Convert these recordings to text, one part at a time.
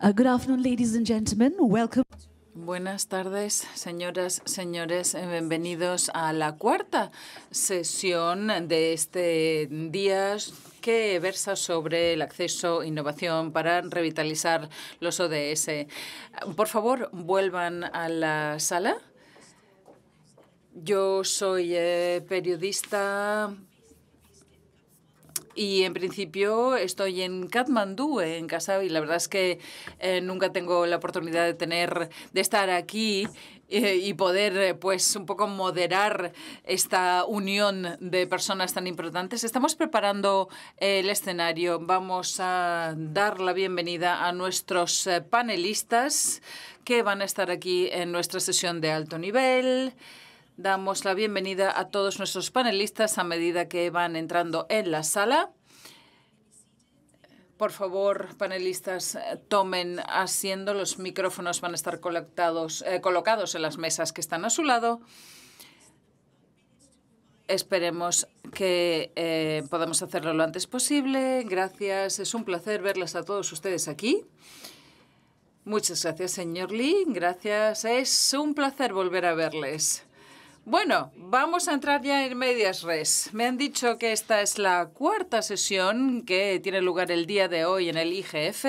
Uh, ladies Welcome. Buenas tardes, señoras, señores. Eh, bienvenidos a la cuarta sesión de este día que versa sobre el acceso a innovación para revitalizar los ODS. Por favor, vuelvan a la sala. Yo soy eh, periodista, y en principio estoy en Katmandú, en casa, y la verdad es que eh, nunca tengo la oportunidad de tener, de estar aquí eh, y poder, pues, un poco moderar esta unión de personas tan importantes. Estamos preparando eh, el escenario. Vamos a dar la bienvenida a nuestros panelistas que van a estar aquí en nuestra sesión de alto nivel. Damos la bienvenida a todos nuestros panelistas a medida que van entrando en la sala. Por favor, panelistas, eh, tomen asiento. Los micrófonos van a estar eh, colocados en las mesas que están a su lado. Esperemos que eh, podamos hacerlo lo antes posible. Gracias. Es un placer verlas a todos ustedes aquí. Muchas gracias, señor Lee. Gracias. Es un placer volver a verles. Bueno, vamos a entrar ya en medias res. Me han dicho que esta es la cuarta sesión que tiene lugar el día de hoy en el IGF.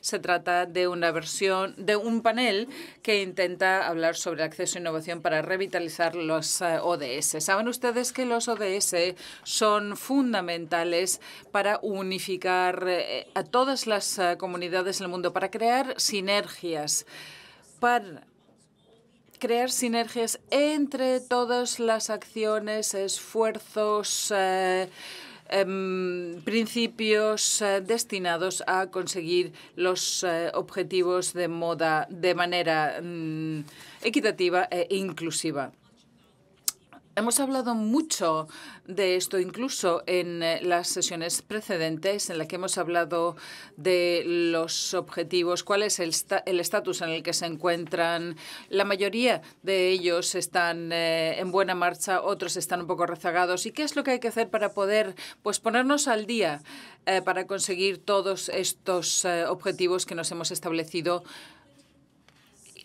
Se trata de una versión de un panel que intenta hablar sobre acceso e innovación para revitalizar los eh, ODS. Saben ustedes que los ODS son fundamentales para unificar eh, a todas las eh, comunidades del mundo para crear sinergias para crear sinergias entre todas las acciones, esfuerzos, eh, em, principios eh, destinados a conseguir los eh, objetivos de moda de manera mm, equitativa e inclusiva. Hemos hablado mucho de esto, incluso en eh, las sesiones precedentes, en las que hemos hablado de los objetivos, cuál es el estatus en el que se encuentran. La mayoría de ellos están eh, en buena marcha, otros están un poco rezagados. ¿Y qué es lo que hay que hacer para poder pues, ponernos al día eh, para conseguir todos estos objetivos que nos hemos establecido?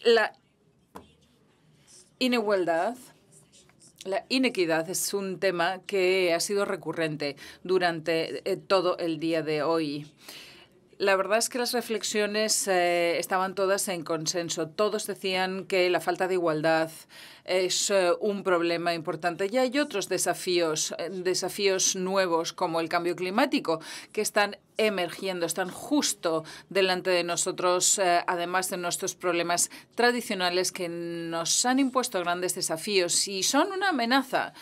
La inigualdad la inequidad es un tema que ha sido recurrente durante eh, todo el día de hoy. La verdad es que las reflexiones eh, estaban todas en consenso. Todos decían que la falta de igualdad es eh, un problema importante. Y hay otros desafíos, eh, desafíos nuevos como el cambio climático, que están emergiendo, están justo delante de nosotros, además de nuestros problemas tradicionales que nos han impuesto grandes desafíos y son una amenaza.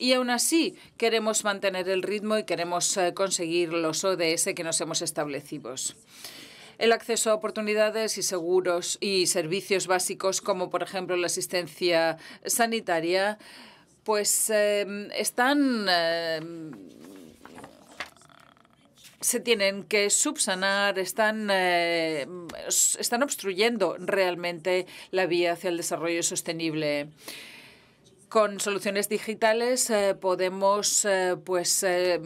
Y aún así queremos mantener el ritmo y queremos eh, conseguir los ODS que nos hemos establecido. El acceso a oportunidades y seguros y servicios básicos como por ejemplo la asistencia sanitaria, pues em, están... Em, se tienen que subsanar, están, em, están obstruyendo realmente la vía hacia el desarrollo sostenible. Con soluciones digitales eh, podemos eh, pues eh,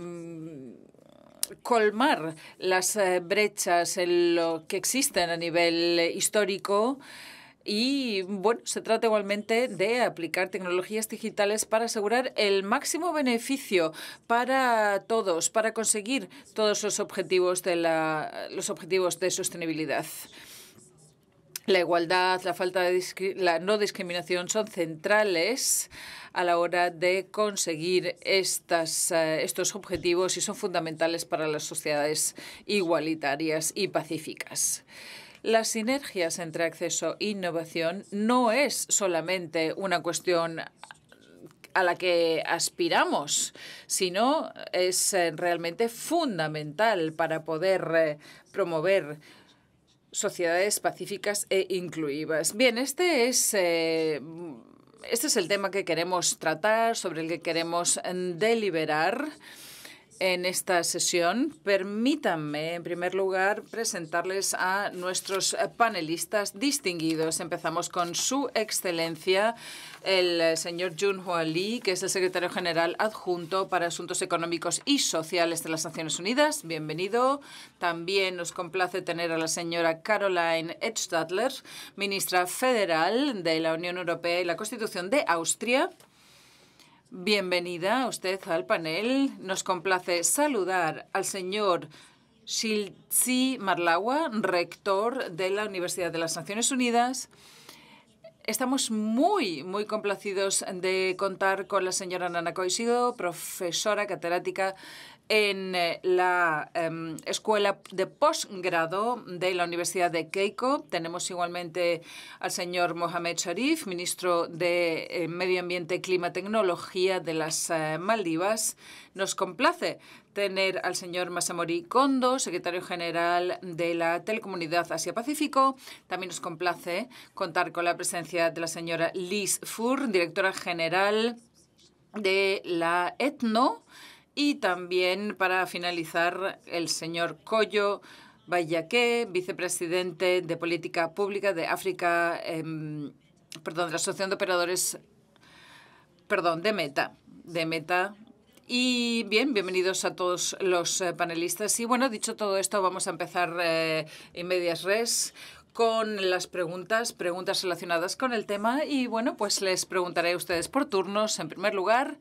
colmar las brechas en lo que existen a nivel histórico. Y bueno, se trata igualmente de aplicar tecnologías digitales para asegurar el máximo beneficio para todos, para conseguir todos los objetivos de la, los objetivos de sostenibilidad. La igualdad, la falta de la no discriminación son centrales a la hora de conseguir estas, eh, estos objetivos y son fundamentales para las sociedades igualitarias y pacíficas. Las sinergias entre acceso e innovación no es solamente una cuestión a la que aspiramos, sino es eh, realmente fundamental para poder eh, promover sociedades pacíficas e incluidas. Bien, este es... Eh, este es el tema que queremos tratar, sobre el que queremos mm, deliberar en esta sesión. Permítanme, en primer lugar, presentarles a nuestros panelistas distinguidos. Empezamos con su excelencia, el señor Jun Lee, que es el secretario general adjunto para Asuntos Económicos y Sociales de las Naciones Unidas. Bienvenido. También nos complace tener a la señora Caroline Edstadler, ministra federal de la Unión Europea y la Constitución de Austria. Bienvenida usted al panel. Nos complace saludar al señor Shiltzi Marlawa, rector de la Universidad de las Naciones Unidas. Estamos muy, muy complacidos de contar con la señora Nana Coisido, profesora catedrática en eh, la em, escuela de posgrado de la Universidad de Keiko. Tenemos igualmente al señor Mohamed Sharif, ministro de eh, Medio Ambiente, Clima, Tecnología de las eh, Maldivas. Nos complace tener al señor Masamori Kondo, secretario general de la Telecomunidad Asia-Pacífico. También nos complace contar con la presencia de la señora Liz Fur, directora general de la ETNO y también, para finalizar, el señor Collo Bayaque, vicepresidente de Política Pública de África, em, perdón, de la Asociación de Operadores, perdón, de Meta, de Meta. Y bien, bienvenidos a todos los eh, panelistas. Y bueno, dicho todo esto, vamos a empezar eh, en medias res con las preguntas, preguntas relacionadas con el tema. Y bueno, pues les preguntaré a ustedes por turnos. En primer lugar,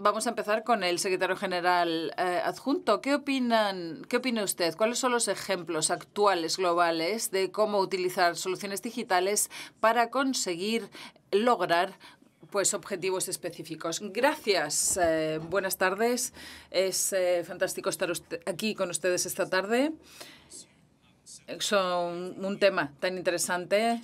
vamos a empezar con el secretario general eh, adjunto. ¿Qué, opinan, ¿Qué opina usted? ¿Cuáles son los ejemplos actuales globales de cómo utilizar soluciones digitales para conseguir lograr pues objetivos específicos. Gracias. Eh, buenas tardes. Es eh, fantástico estar aquí con ustedes esta tarde. Son un tema tan interesante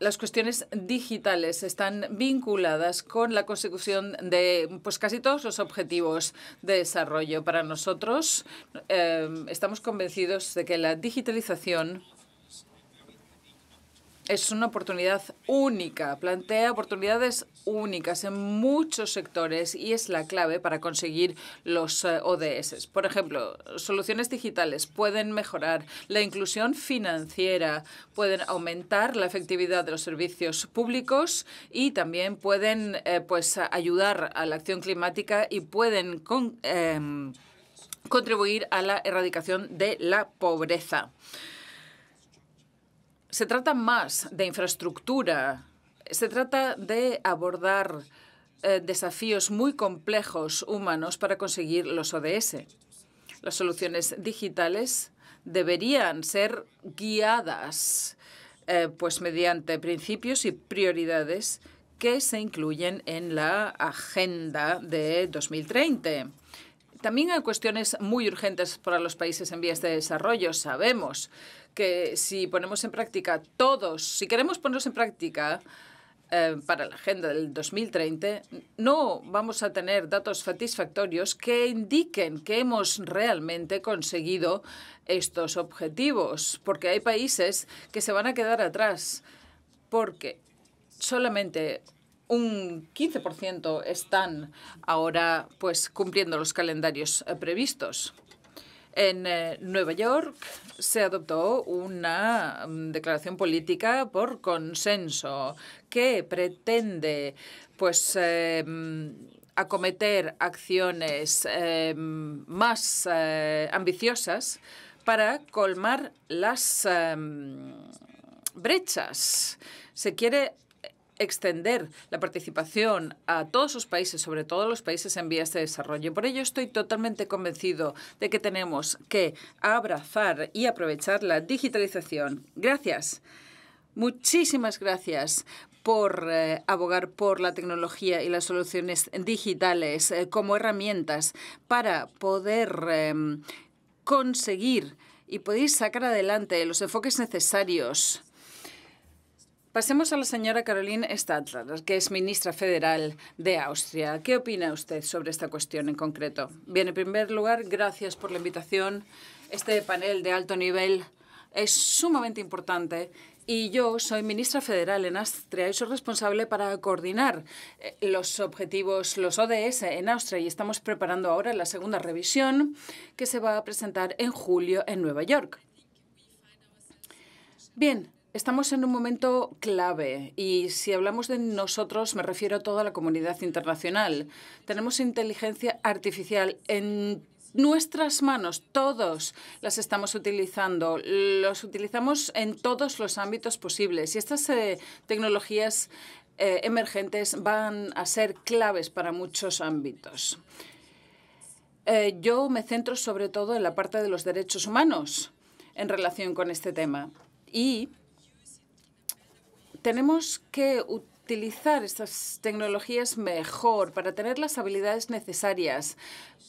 las cuestiones digitales están vinculadas con la consecución de pues casi todos los objetivos de desarrollo. Para nosotros eh, estamos convencidos de que la digitalización es una oportunidad única, plantea oportunidades únicas en muchos sectores y es la clave para conseguir los eh, ODS. Por ejemplo, soluciones digitales pueden mejorar la inclusión financiera, pueden aumentar la efectividad de los servicios públicos y también pueden eh, pues, ayudar a la acción climática y pueden em, contribuir a la erradicación de la pobreza se trata más de infraestructura, se trata de abordar eh, desafíos muy complejos humanos para conseguir los ODS. Las soluciones digitales deberían ser guiadas eh, pues mediante principios y prioridades que se incluyen en la agenda de 2030 también hay cuestiones muy urgentes para los países en vías de desarrollo. Sabemos que si ponemos en práctica todos, si queremos ponernos en práctica eh, para la agenda del 2030, no vamos a tener datos satisfactorios que indiquen que hemos realmente conseguido estos objetivos, porque hay países que se van a quedar atrás, porque solamente un 15% están ahora pues cumpliendo los calendarios eh, previstos. En eh, Nueva York se adoptó una mm, declaración política por consenso que pretende pues em, acometer acciones em, más eh, ambiciosas para colmar las em, brechas. Se quiere extender la participación a todos los países, sobre todo a los países en vías de desarrollo. Por ello, estoy totalmente convencido de que tenemos que abrazar y aprovechar la digitalización. Gracias. Muchísimas gracias por eh, abogar por la tecnología y las soluciones digitales eh, como herramientas para poder em, conseguir y poder sacar adelante los enfoques necesarios Pasemos a la señora Caroline Stadler, que es ministra federal de Austria. ¿Qué opina usted sobre esta cuestión en concreto? Bien, en primer lugar, gracias por la invitación. Este panel de alto nivel es sumamente importante y yo soy ministra federal en Austria y soy responsable para coordinar eh, los objetivos, los ODS en Austria y estamos preparando ahora la segunda revisión que se va a presentar en julio en Nueva York. Bien, Estamos en un momento clave y si hablamos de nosotros me refiero a toda la comunidad internacional. Tenemos inteligencia artificial en nuestras manos, todos las estamos utilizando, los utilizamos en todos los ámbitos posibles y estas eh, tecnologías eh, emergentes van a ser claves para muchos ámbitos. Eh, yo me centro sobre todo en la parte de los derechos humanos en relación con este tema y tenemos que utilizar estas tecnologías mejor para tener las habilidades necesarias,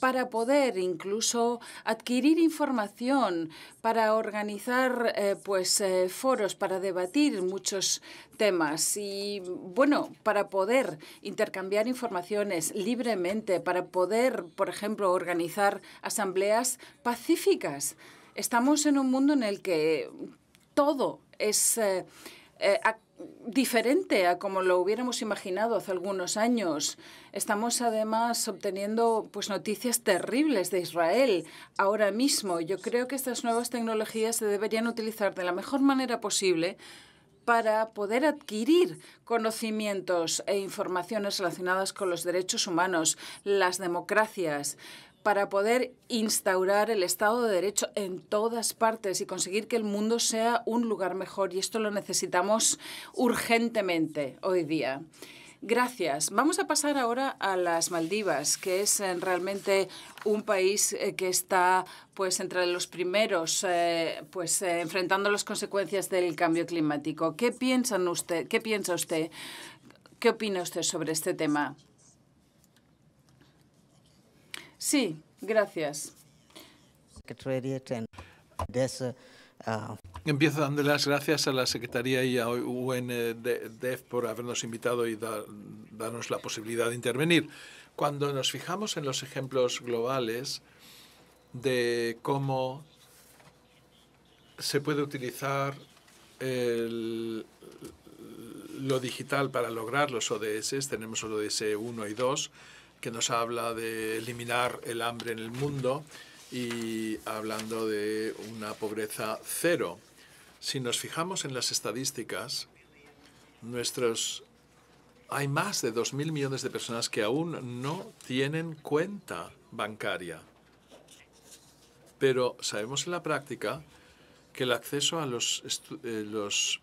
para poder incluso adquirir información, para organizar eh, pues eh, foros, para debatir muchos temas y bueno, para poder intercambiar informaciones libremente, para poder, por ejemplo, organizar asambleas pacíficas. Estamos en un mundo en el que todo es eh, eh, diferente a como lo hubiéramos imaginado hace algunos años. Estamos además obteniendo pues noticias terribles de Israel ahora mismo. Yo creo que estas nuevas tecnologías se deberían utilizar de la mejor manera posible para poder adquirir conocimientos e informaciones relacionadas con los derechos humanos, las democracias, para poder instaurar el Estado de Derecho en todas partes y conseguir que el mundo sea un lugar mejor. Y esto lo necesitamos urgentemente hoy día. Gracias. Vamos a pasar ahora a las Maldivas, que es eh, realmente un país eh, que está pues entre los primeros eh, pues enfrentando las consecuencias del cambio climático. ¿Qué piensan usted? ¿Qué piensa usted? ¿Qué opina usted sobre este tema? Sí, gracias. Ah. Empiezo dando las gracias a la Secretaría y a UNDEF por habernos invitado y darnos la posibilidad de intervenir. Cuando nos fijamos en los ejemplos globales de cómo se puede utilizar lo digital para lograr los ODS, tenemos los ODS 1 y 2, que nos habla de eliminar el hambre en el mundo y hablando de una pobreza cero. Si nos fijamos en las estadísticas, nuestros hay más de 2.000 millones de personas que aún no tienen cuenta bancaria. Pero sabemos en la práctica que el acceso a los, eh, los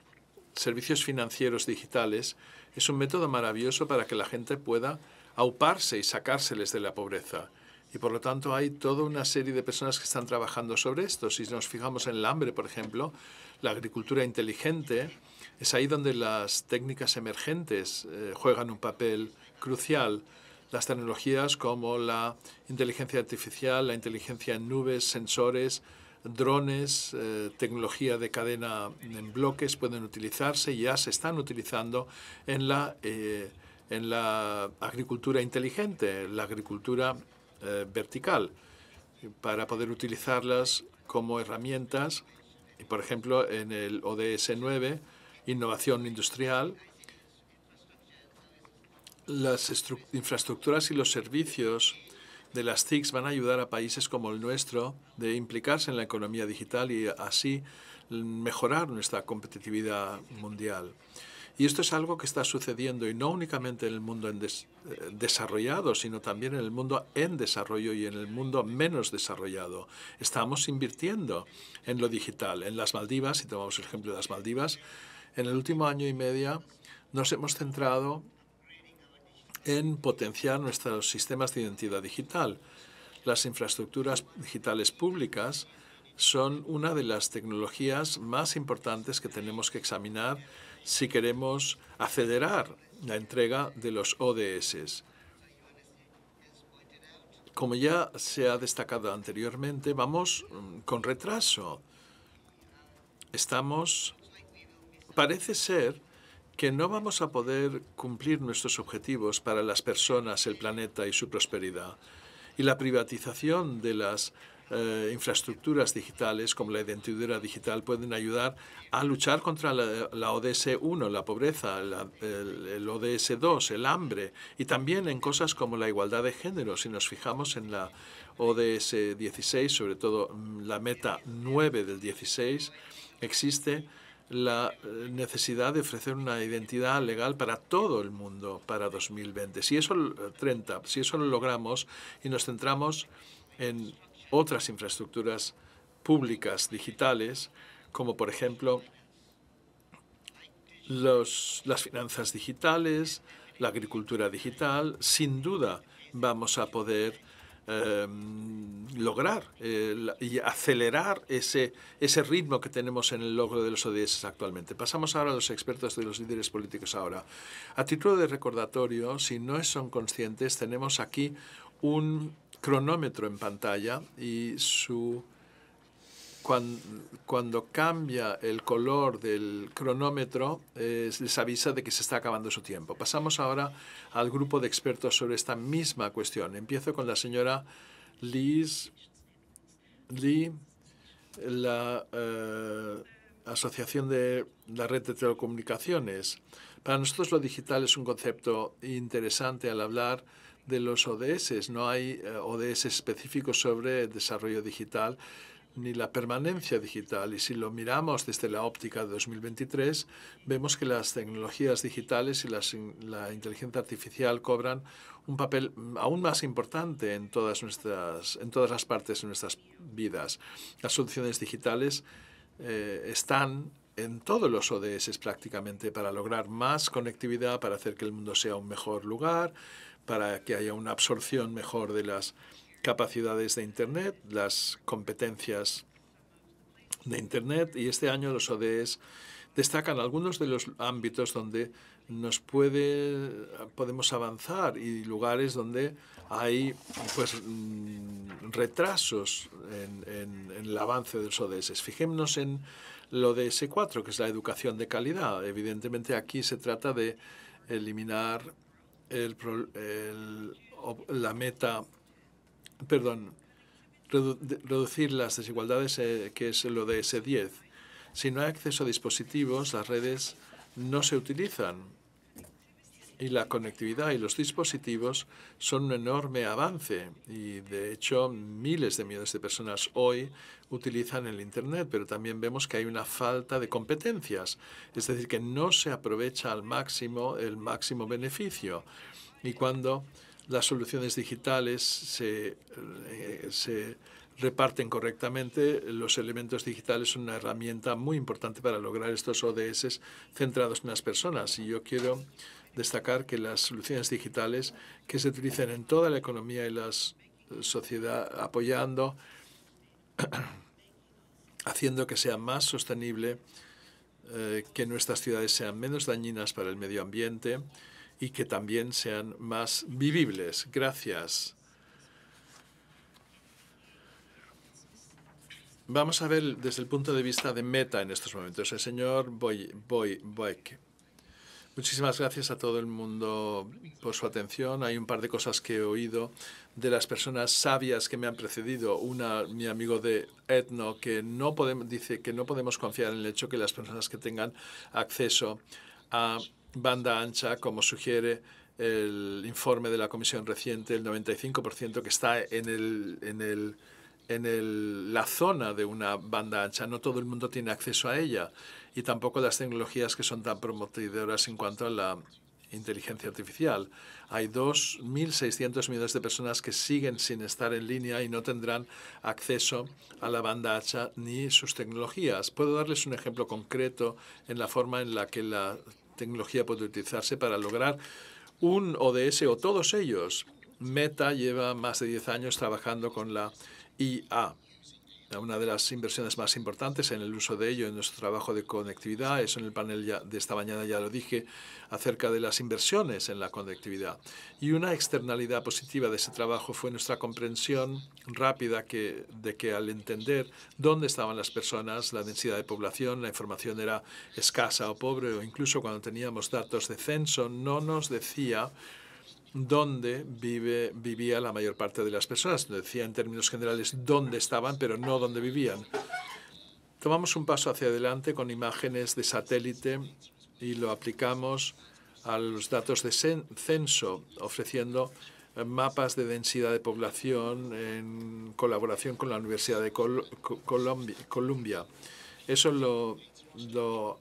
servicios financieros digitales es un método maravilloso para que la gente pueda auparse y sacárseles de la pobreza. Y por lo tanto hay toda una serie de personas que están trabajando sobre esto. Si nos fijamos en el hambre, por ejemplo, la agricultura inteligente, es ahí donde las técnicas emergentes eh, juegan un papel crucial. Las tecnologías como la inteligencia artificial, la inteligencia en nubes, sensores, drones, eh, tecnología de cadena en bloques pueden utilizarse, y ya se están utilizando en la... Eh, en la agricultura inteligente, la agricultura eh, vertical, para poder utilizarlas como herramientas, por ejemplo, en el ODS 9, innovación industrial, las infraestructuras y los servicios de las TICs van a ayudar a países como el nuestro de implicarse en la economía digital y así mejorar nuestra competitividad mundial. Y esto es algo que está sucediendo y no únicamente en el mundo eh, desarrollado, sino también en el mundo en desarrollo y en el mundo menos desarrollado. Estamos invirtiendo en lo digital. En las Maldivas, si tomamos el ejemplo de las Maldivas, en el último año y medio nos hemos centrado en potenciar nuestros sistemas de identidad digital. Las infraestructuras digitales públicas son una de las tecnologías más importantes que tenemos que examinar si queremos acelerar la entrega de los ODS. Como ya se ha destacado anteriormente, vamos mm, con retraso. Estamos, parece ser que no vamos a poder cumplir nuestros objetivos para las personas, el planeta y su prosperidad. Y la privatización de las eh, infraestructuras digitales como la identidad digital pueden ayudar a luchar contra la, ODS-1, la pobreza, la, el, ODS-2, el hambre y también en cosas como la igualdad de género. Si nos fijamos en la ODS-16, sobre todo mm, la meta 9 del 16, existe la eh, necesidad de ofrecer una identidad legal para todo el mundo para 2020. Si eso eh, si eso lo logramos y nos centramos en otras infraestructuras públicas digitales, como por ejemplo los, las finanzas digitales, la agricultura digital, sin duda vamos a poder em, lograr y acelerar ese, ese ritmo que tenemos en el logro de los ODS actualmente. Pasamos ahora a los expertos de los líderes políticos ahora. A título de recordatorio, si no son conscientes, tenemos aquí un cronómetro en pantalla y su cuando, cambia el color del cronómetro, eh, les avisa de que se está acabando su tiempo. Pasamos ahora al grupo de expertos sobre esta misma cuestión. Empiezo con la señora Liz Lee, la eh, Asociación de la Red de Telecomunicaciones. Para nosotros lo digital es un concepto interesante al hablar de los ODS. No hay eh, ODS específicos sobre el desarrollo digital ni la permanencia digital. Y si lo miramos desde la óptica de 2023, vemos que las tecnologías digitales y la inteligencia artificial cobran un papel mm, aún más importante en todas, nuestras, en todas las partes de nuestras vidas. Las soluciones digitales eh, están en todos los ODS prácticamente para lograr más conectividad, para hacer que el mundo sea un mejor lugar, para que haya una absorción mejor de las capacidades de Internet, las competencias de Internet y este año los ODS destacan algunos de los ámbitos donde nos puede, podemos avanzar y lugares donde hay pues, mm, retrasos en, el avance de los ODS. Fijémonos en de s 4, que es la educación de calidad. Evidentemente aquí se trata de eliminar la meta, perdón, reducir las desigualdades, eh, que es lo de S10. Si no hay acceso a dispositivos, las redes no se utilizan y la conectividad y los dispositivos son un enorme avance y de hecho miles de millones de personas hoy utilizan el Internet, pero también vemos que hay una falta de competencias, es decir, que no se aprovecha al máximo el máximo beneficio. Y cuando las soluciones digitales se, eh, reparten correctamente, los elementos digitales son una herramienta muy importante para lograr estos ODS centrados en las personas. Y yo quiero destacar que las soluciones digitales que se utilizan en toda la economía y la eh, sociedad apoyando, haciendo que sea más sostenible, eh, que nuestras ciudades sean menos dañinas para el medio ambiente y que también sean más vivibles. Gracias. Vamos a ver desde el punto de vista de Meta en estos momentos. El señor Boy, Boy, Boyk. Muchísimas gracias a todo el mundo por su atención. Hay un par de cosas que he oído de las personas sabias que me han precedido. Una, mi amigo de Etno, que no podemos, dice que no podemos confiar en el hecho que las personas que tengan acceso a banda ancha, como sugiere el informe de la comisión reciente, el 95% que está en el, en el en la zona de una banda ancha. No todo el mundo tiene acceso a ella y tampoco las tecnologías que son tan promotoras en cuanto a la inteligencia artificial. Hay 2.600 millones de personas que siguen sin estar en línea y no tendrán acceso a la banda hacha ni sus tecnologías. Puedo darles un ejemplo concreto en la forma en la que la tecnología puede utilizarse para lograr un ODS o todos ellos. Meta lleva más de 10 años trabajando con la IA eh, una de las inversiones más importantes en el uso de ello en nuestro trabajo de conectividad, eso en el panel ya de esta mañana ya lo dije, acerca de las inversiones en la conectividad. Y una externalidad positiva de ese trabajo fue nuestra comprensión rápida que, de que al entender dónde estaban las personas, la densidad de población, la información era escasa o pobre, o incluso cuando teníamos datos de censo, no nos decía donde vive, vivía la mayor parte de las personas. Decía en términos generales dónde estaban, pero no dónde vivían. Tomamos un paso hacia adelante con imágenes de satélite y lo aplicamos a los datos de censo, ofreciendo eh, mapas de densidad de población en colaboración con la Universidad de Colombia, Columbia. Eso lo, lo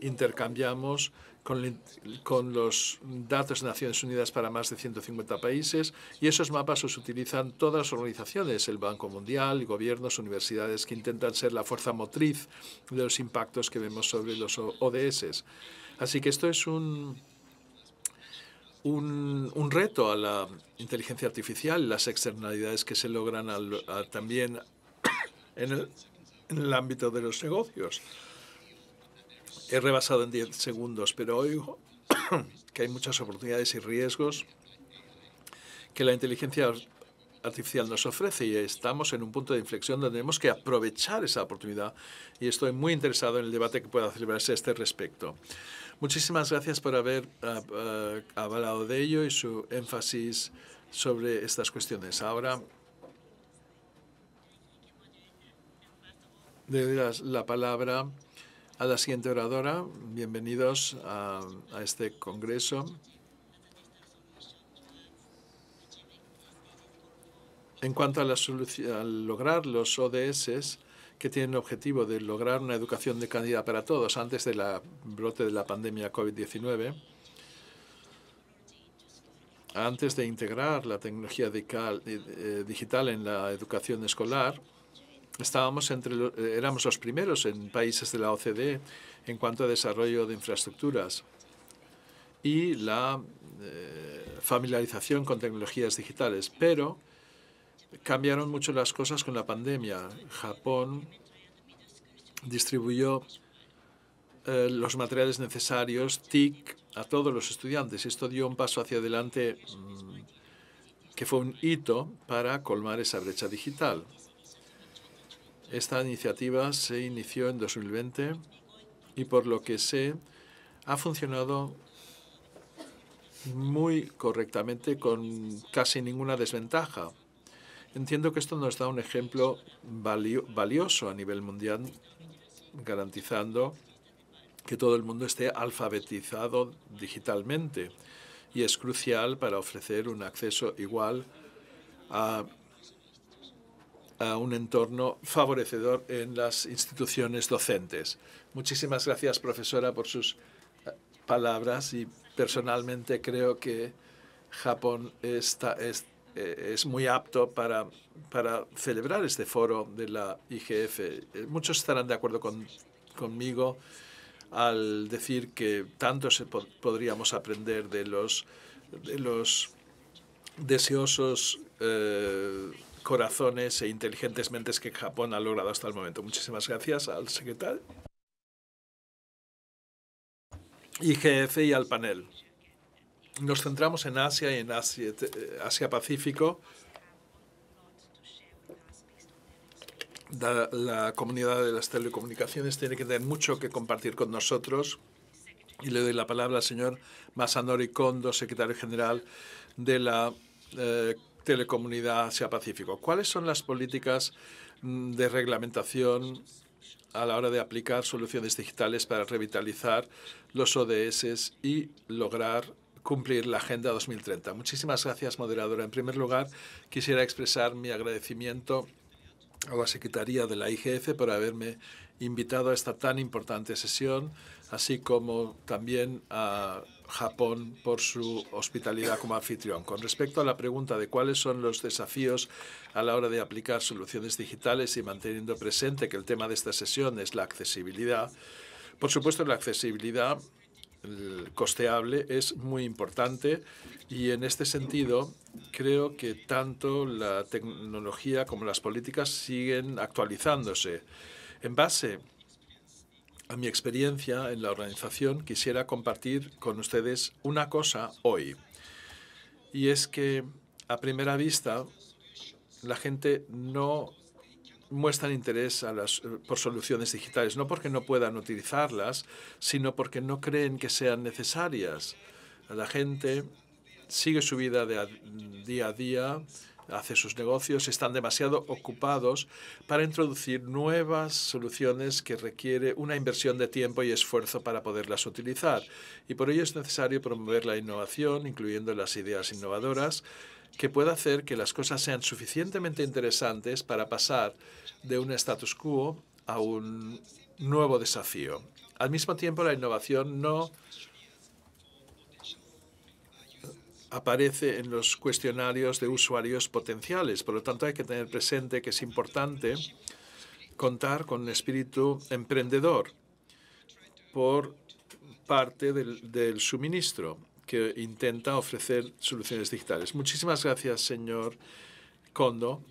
intercambiamos con, los datos de Naciones Unidas para más de 150 países y esos mapas los utilizan todas las organizaciones, el Banco Mundial, gobiernos, universidades, que intentan ser la fuerza motriz de los impactos que vemos sobre los ODS. Así que esto es un, un, reto a la inteligencia artificial, las externalidades que se logran también en el ámbito de los negocios. He rebasado en 10 segundos, pero oigo que hay muchas oportunidades y riesgos que la inteligencia artificial nos ofrece y estamos en un punto de inflexión donde tenemos que aprovechar esa oportunidad y estoy muy interesado en el debate que pueda celebrarse a este respecto. Muchísimas gracias por haber ah, ah, hablado de ello y su énfasis sobre estas cuestiones. Ahora le doy la palabra a la siguiente oradora, bienvenidos a, este congreso. En cuanto a, la a lograr los ODS, que tienen el objetivo de lograr una educación de calidad para todos antes del brote de la pandemia COVID-19, antes de integrar la tecnología eh, eh, digital en la educación escolar, Estábamos entre eh, éramos los primeros en países de la OCDE en cuanto a desarrollo de infraestructuras y la eh, familiarización con tecnologías digitales, pero cambiaron mucho las cosas con la pandemia. Japón distribuyó eh, los materiales necesarios, TIC, a todos los estudiantes. Esto dio un paso hacia adelante mm, que fue un hito para colmar esa brecha digital. Esta iniciativa se inició en 2020 y por lo que sé ha funcionado muy correctamente con casi ninguna desventaja. Entiendo que esto nos da un ejemplo valioso a nivel mundial, garantizando que todo el mundo esté alfabetizado digitalmente y es crucial para ofrecer un acceso igual a a un entorno favorecedor en las instituciones docentes. Muchísimas gracias, profesora, por sus eh, palabras y personalmente creo que Japón está, eh, es, muy apto para, para celebrar este foro de la IGF. Eh, muchos estarán de acuerdo conmigo al decir que tanto se podríamos aprender de los, de los deseosos corazones e inteligentes mentes que Japón ha logrado hasta el momento. Muchísimas gracias al secretario IGF y al panel. Nos centramos en Asia y en Asia-Pacífico. La, comunidad de las telecomunicaciones tiene que tener mucho que compartir con nosotros. Y le doy la palabra al señor Masanori Kondo, secretario general de la eh, Telecomunidad sea pacífico ¿Cuáles son las políticas mm, de reglamentación a la hora de aplicar soluciones digitales para revitalizar los ODS y lograr cumplir la Agenda 2030. Muchísimas gracias, moderadora. En primer lugar, quisiera expresar mi agradecimiento a la Secretaría de la IGF por haberme invitado a esta tan importante sesión, así como también a Japón por su hospitalidad como anfitrión. Con respecto a la pregunta de cuáles son los desafíos a la hora de aplicar soluciones digitales y manteniendo presente que el tema de esta sesión es la accesibilidad, por supuesto la accesibilidad costeable es muy importante y en este sentido creo que tanto la tecnología como las políticas siguen actualizándose en base a mi experiencia en la organización, quisiera compartir con ustedes una cosa hoy. Y es que a primera vista la gente no muestra interés por soluciones digitales, no porque no puedan utilizarlas, sino porque no creen que sean necesarias. La gente sigue su vida de día a día hace sus negocios están demasiado ocupados para introducir nuevas soluciones que requiere una inversión de tiempo y esfuerzo para poderlas utilizar. Y por ello es necesario promover la innovación, incluyendo las ideas innovadoras, que pueda hacer que las cosas sean suficientemente interesantes para pasar de un status quo a un nuevo desafío. Al mismo tiempo, la innovación no aparece en los cuestionarios de usuarios potenciales. Por lo tanto, hay que tener presente que es importante contar con un espíritu emprendedor por parte del, suministro que intenta ofrecer soluciones digitales. Muchísimas gracias, señor Kondo.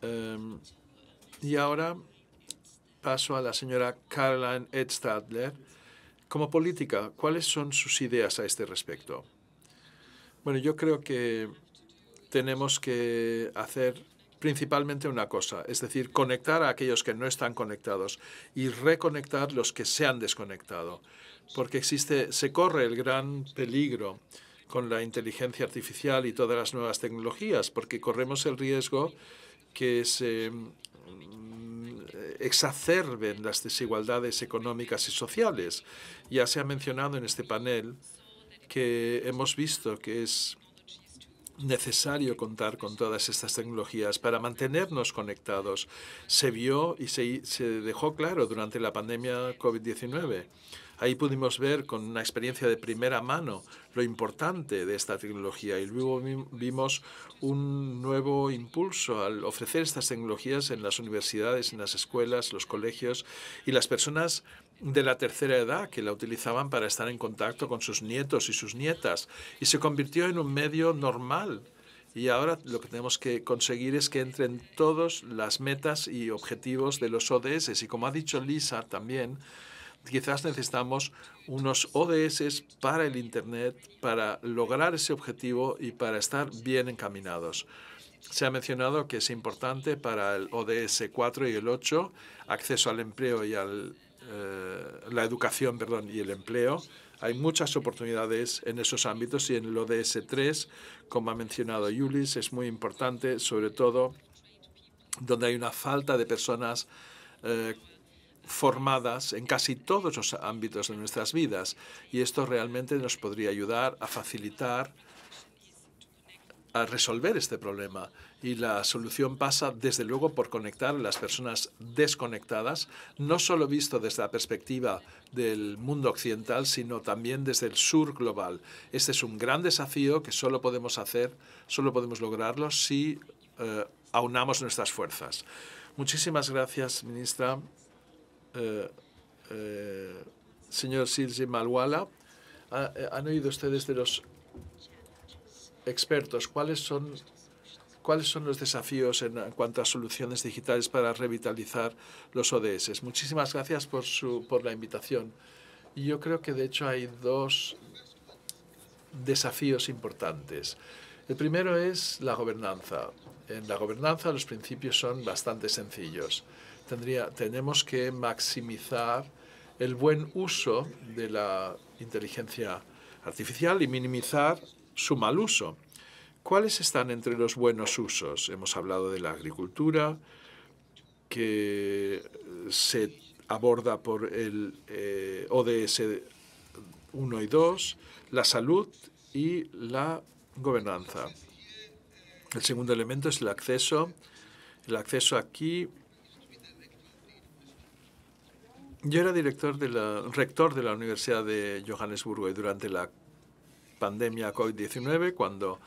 Em, y ahora paso a la señora Caroline Edstadler. Como política, ¿cuáles son sus ideas a este respecto? Bueno, yo creo que tenemos que hacer principalmente una cosa, es decir, conectar a aquellos que no están conectados y reconectar los que se han desconectado, porque existe, se corre el gran peligro con la inteligencia artificial y todas las nuevas tecnologías, porque corremos el riesgo que se mm, exacerben las desigualdades económicas y sociales. Ya se ha mencionado en este panel que hemos visto que es necesario contar con todas estas tecnologías para mantenernos conectados. Se vio y se, dejó claro durante la pandemia COVID-19. Ahí pudimos ver con una experiencia de primera mano lo importante de esta tecnología y luego vimos un nuevo impulso al ofrecer estas tecnologías en las universidades, en las escuelas, los colegios y las personas de la tercera edad que la utilizaban para estar en contacto con sus nietos y sus nietas y se convirtió en un medio normal. Y ahora lo que tenemos que conseguir es que entren todas las metas y objetivos de los ODS. Y como ha dicho Lisa también, quizás necesitamos unos ODS para el Internet, para lograr ese objetivo y para estar bien encaminados. Se ha mencionado que es importante para el ODS 4 y el 8 acceso al empleo y al eh, la educación perdón, y el empleo. Hay muchas oportunidades en esos ámbitos y en el ODS 3, como ha mencionado Yulis, es muy importante, sobre todo donde hay una falta de personas eh, formadas en casi todos los ámbitos de nuestras vidas. Y esto realmente nos podría ayudar a facilitar a resolver este problema. Y la solución pasa, desde luego, por conectar a las personas desconectadas, no solo visto desde la perspectiva del mundo occidental, sino también desde el sur global. Este es un gran desafío que solo podemos hacer, solo podemos lograrlo si eh, aunamos nuestras fuerzas. Muchísimas gracias, ministra. Eh, eh, señor Sirji Malwala, ¿han oído ustedes de los expertos, ¿cuáles son, cuáles son los desafíos en cuanto a soluciones digitales para revitalizar los ODS? Muchísimas gracias por, su, por la invitación. yo creo que, de hecho, hay dos desafíos importantes. El primero es la gobernanza. En la gobernanza los principios son bastante sencillos. Tendría, tenemos que maximizar el buen uso de la inteligencia artificial y minimizar su mal uso. ¿Cuáles están entre los buenos usos? Hemos hablado de la agricultura, que se aborda por el eh, ODS 1 y 2, la salud y la gobernanza. El segundo elemento es el acceso. El acceso aquí... Yo era director de la, rector de la Universidad de Johannesburgo y durante la pandemia COVID-19, cuando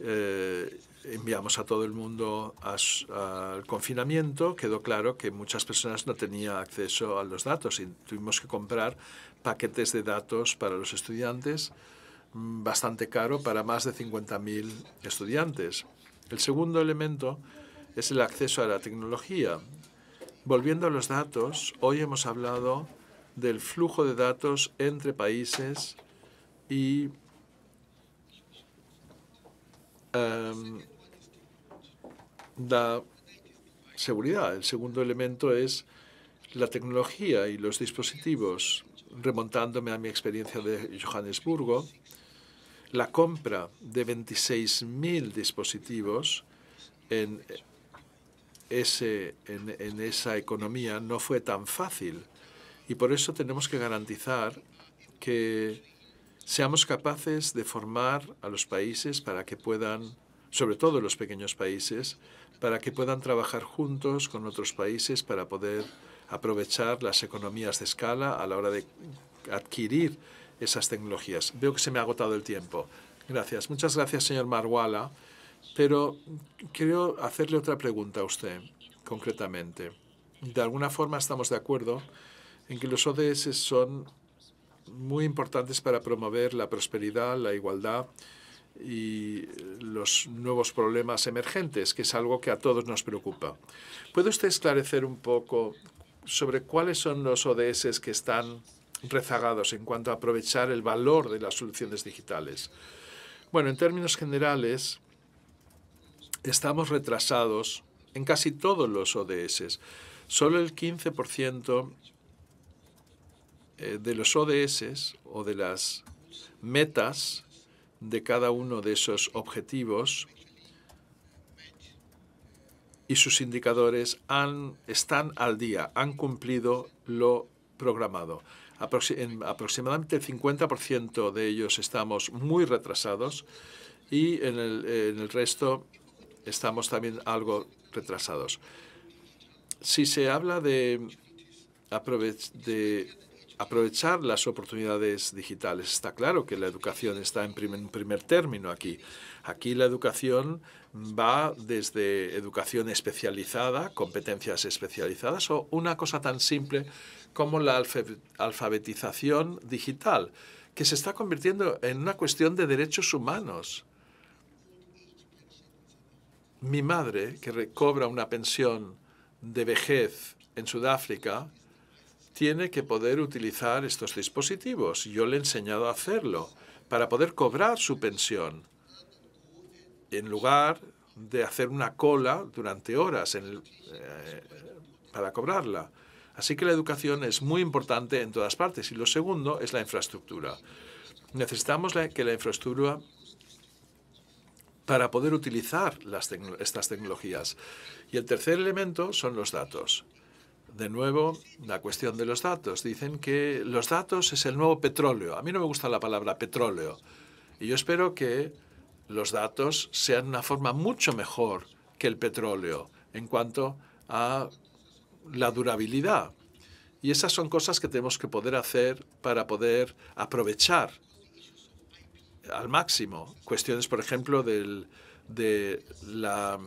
eh, enviamos a todo el mundo al confinamiento, quedó claro que muchas personas no tenían acceso a los datos y tuvimos que comprar paquetes de datos para los estudiantes mm, bastante caro para más de 50.000 estudiantes. El segundo elemento es el acceso a la tecnología. Volviendo a los datos, hoy hemos hablado del flujo de datos entre países y da em, seguridad. El segundo elemento es la tecnología y los dispositivos. Remontándome a mi experiencia de Johannesburgo, la compra de 26.000 dispositivos en, ese, en esa economía no fue tan fácil. Y por eso tenemos que garantizar que seamos capaces de formar a los países para que puedan, sobre todo los pequeños países, para que puedan trabajar juntos con otros países para poder aprovechar las economías de escala a la hora de adquirir esas tecnologías. Veo que se me ha agotado el tiempo. Gracias. Muchas gracias, señor Marwala. Pero quiero hacerle otra pregunta a usted, concretamente. De alguna forma estamos de acuerdo en que los ODS son muy importantes para promover la prosperidad, la igualdad y los nuevos problemas emergentes, que es algo que a todos nos preocupa. ¿Puede usted esclarecer un poco sobre cuáles son los ODS que están rezagados en cuanto a aprovechar el valor de las soluciones digitales? Bueno, en términos generales, estamos retrasados en casi todos los ODS. Solo el 15% eh, de los ODS o de las metas de cada uno de esos objetivos y sus indicadores han, están al día, han cumplido lo programado. en aproximadamente el 50% de ellos estamos muy retrasados y en el, resto estamos también algo retrasados. Si se habla de, de aprovechar las oportunidades digitales. Está claro que la educación está en primer, término aquí. Aquí la educación va desde educación especializada, competencias especializadas o una cosa tan simple como la alfabetización digital, que se está convirtiendo en una cuestión de derechos humanos. Mi madre, que recobra una pensión de vejez en Sudáfrica, tiene que poder utilizar estos dispositivos. Yo le he enseñado a hacerlo para poder cobrar su pensión. En lugar de hacer una cola durante horas eh, para cobrarla. Así que la educación es muy importante en todas partes. Y lo segundo es la infraestructura. Necesitamos que la infraestructura para poder utilizar estas tecnologías. Y el tercer elemento son los datos. De nuevo, la cuestión de los datos. Dicen que los datos es el nuevo petróleo. A mí no me gusta la palabra petróleo. Y yo espero que los datos sean una forma mucho mejor que el petróleo en cuanto a la durabilidad. Y esas son cosas que tenemos que poder hacer para poder aprovechar al máximo cuestiones, por ejemplo, del, de la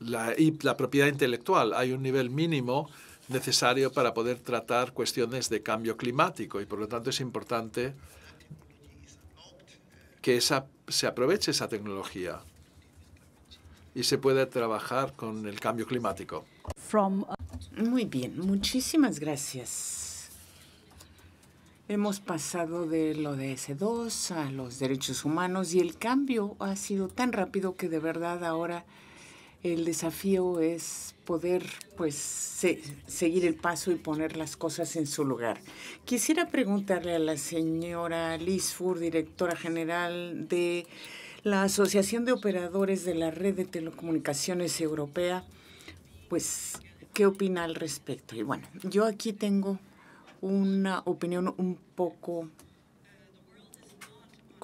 la, y la propiedad intelectual. Hay un nivel mínimo necesario para poder tratar cuestiones de cambio climático y por lo tanto es importante que esa, se aproveche esa tecnología y se pueda trabajar con el cambio climático. Muy bien, muchísimas gracias. Hemos pasado de lo de S2 a los derechos humanos y el cambio ha sido tan rápido que de verdad ahora el desafío es poder pues seguir el paso y poner las cosas en su lugar. Quisiera preguntarle a la señora Liz Fur, directora general de la Asociación de Operadores de la Red de Telecomunicaciones Europea, pues qué opina al respecto. Y bueno, yo aquí tengo una opinión un poco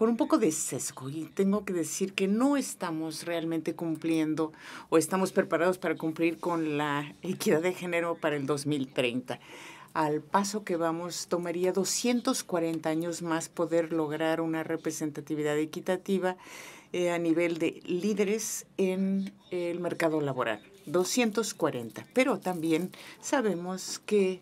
con un poco de sesgo y tengo que decir que no estamos realmente cumpliendo o estamos preparados para cumplir con la equidad de género para el 2030. Al paso que vamos, tomaría 240 años más poder lograr una representatividad equitativa eh, a nivel de líderes en el mercado laboral. 240. Pero también sabemos que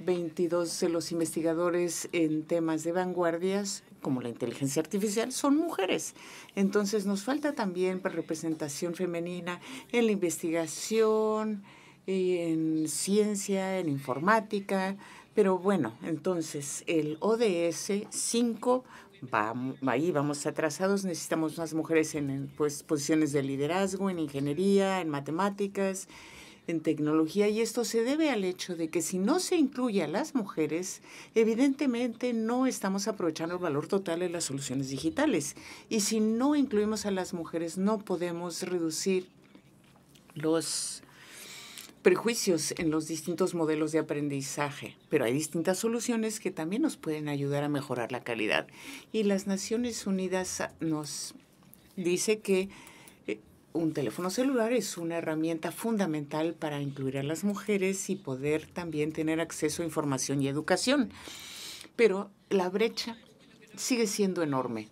22 de los investigadores en temas de vanguardias como la inteligencia artificial, son mujeres. Entonces nos falta también representación femenina en la investigación, en ciencia, en informática. Pero bueno, entonces el ODS 5 Vamos, ahí vamos atrasados, necesitamos más mujeres en pues, posiciones de liderazgo, en ingeniería, en matemáticas, en tecnología y esto se debe al hecho de que si no se incluye a las mujeres, evidentemente no estamos aprovechando el valor total de las soluciones digitales. Y si no incluimos a las mujeres, no podemos reducir los prejuicios en los distintos modelos de aprendizaje, pero hay distintas soluciones que también nos pueden ayudar a mejorar la calidad. Y las Naciones Unidas nos dice que un teléfono celular es una herramienta fundamental para incluir a las mujeres y poder también tener acceso a información y educación. Pero la brecha sigue siendo enorme.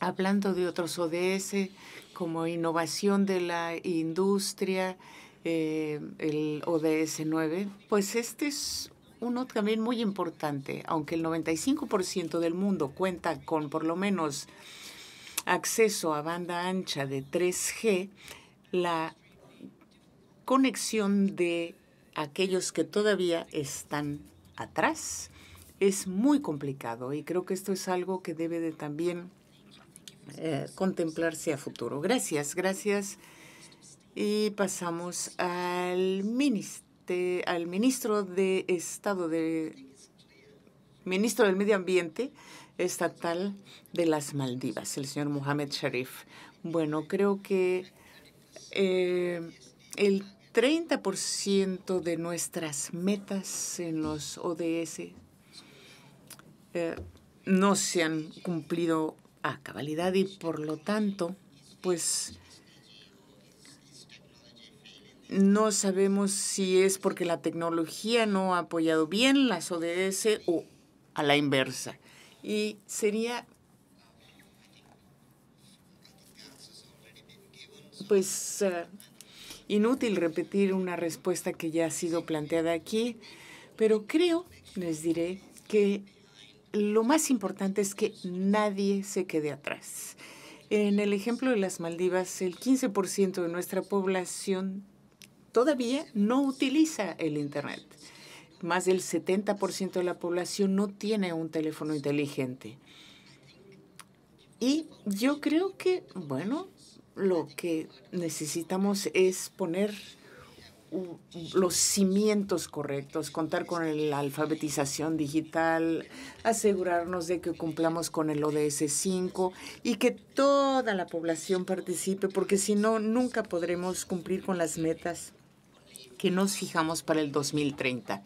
Hablando de otros ODS, como innovación de la industria, eh, el ODS 9, pues este es uno también muy importante. Aunque el 95% del mundo cuenta con por lo menos acceso a banda ancha de 3G, la conexión de aquellos que todavía están atrás es muy complicado y creo que esto es algo que debe de también eh, contemplarse a futuro. Gracias, gracias. Y pasamos al, al ministro de Estado de ministro del Medio Ambiente, estatal de las Maldivas, el señor Mohamed Sharif. Bueno, creo que eh, el 30% de nuestras metas en los ODS eh, no se han cumplido a cabalidad y por lo tanto, pues no sabemos si es porque la tecnología no ha apoyado bien las ODS o a la inversa y sería pues eh, inútil repetir una respuesta que ya ha sido planteada aquí, pero creo, les diré, que lo más importante es que nadie se quede atrás. En el ejemplo de las Maldivas, el 15% de nuestra población todavía no utiliza el Internet más del 70% de la población no tiene un teléfono inteligente. Y yo creo que, bueno, lo que necesitamos es poner los cimientos correctos, contar con la alfabetización digital, asegurarnos de que cumplamos con el ODS 5 y que toda la población participe, porque si no, nunca podremos cumplir con las metas que nos fijamos para el 2030.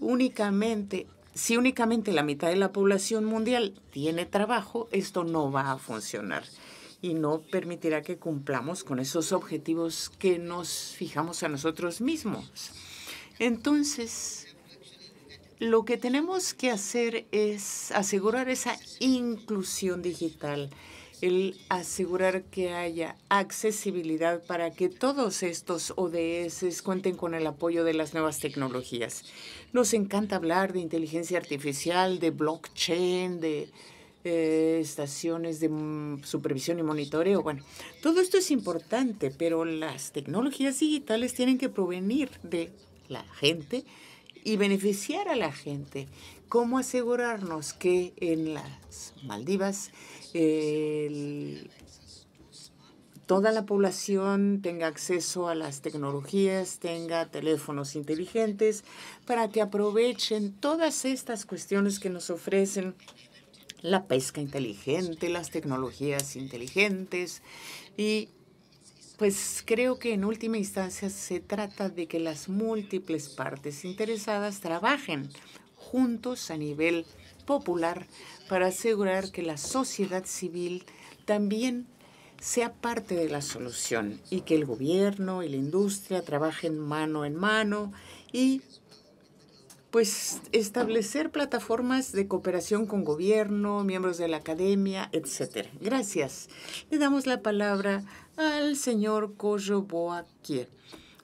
Únicamente, si únicamente la mitad de la población mundial tiene trabajo, esto no va a funcionar y no permitirá que cumplamos con esos objetivos que nos fijamos a nosotros mismos. Entonces, lo que tenemos que hacer es asegurar esa inclusión digital el asegurar que haya accesibilidad para que todos estos ODS cuenten con el apoyo de las nuevas tecnologías. Nos encanta hablar de inteligencia artificial, de blockchain, de eh, estaciones de supervisión y monitoreo. Bueno, todo esto es importante, pero las tecnologías digitales tienen que provenir de la gente y beneficiar a la gente. ¿Cómo asegurarnos que en la Maldivas, toda la población tenga acceso a las tecnologías, tenga teléfonos inteligentes, para que aprovechen todas estas cuestiones que nos ofrecen la pesca inteligente, las tecnologías inteligentes y pues creo que en última instancia se trata de que las múltiples partes interesadas trabajen juntos a nivel popular para asegurar que la sociedad civil también sea parte de la solución y que el gobierno y la industria trabajen mano en mano y pues establecer plataformas de cooperación con gobierno, miembros de la academia, etcétera. Gracias. Le damos la palabra al señor Kojo Boaquier.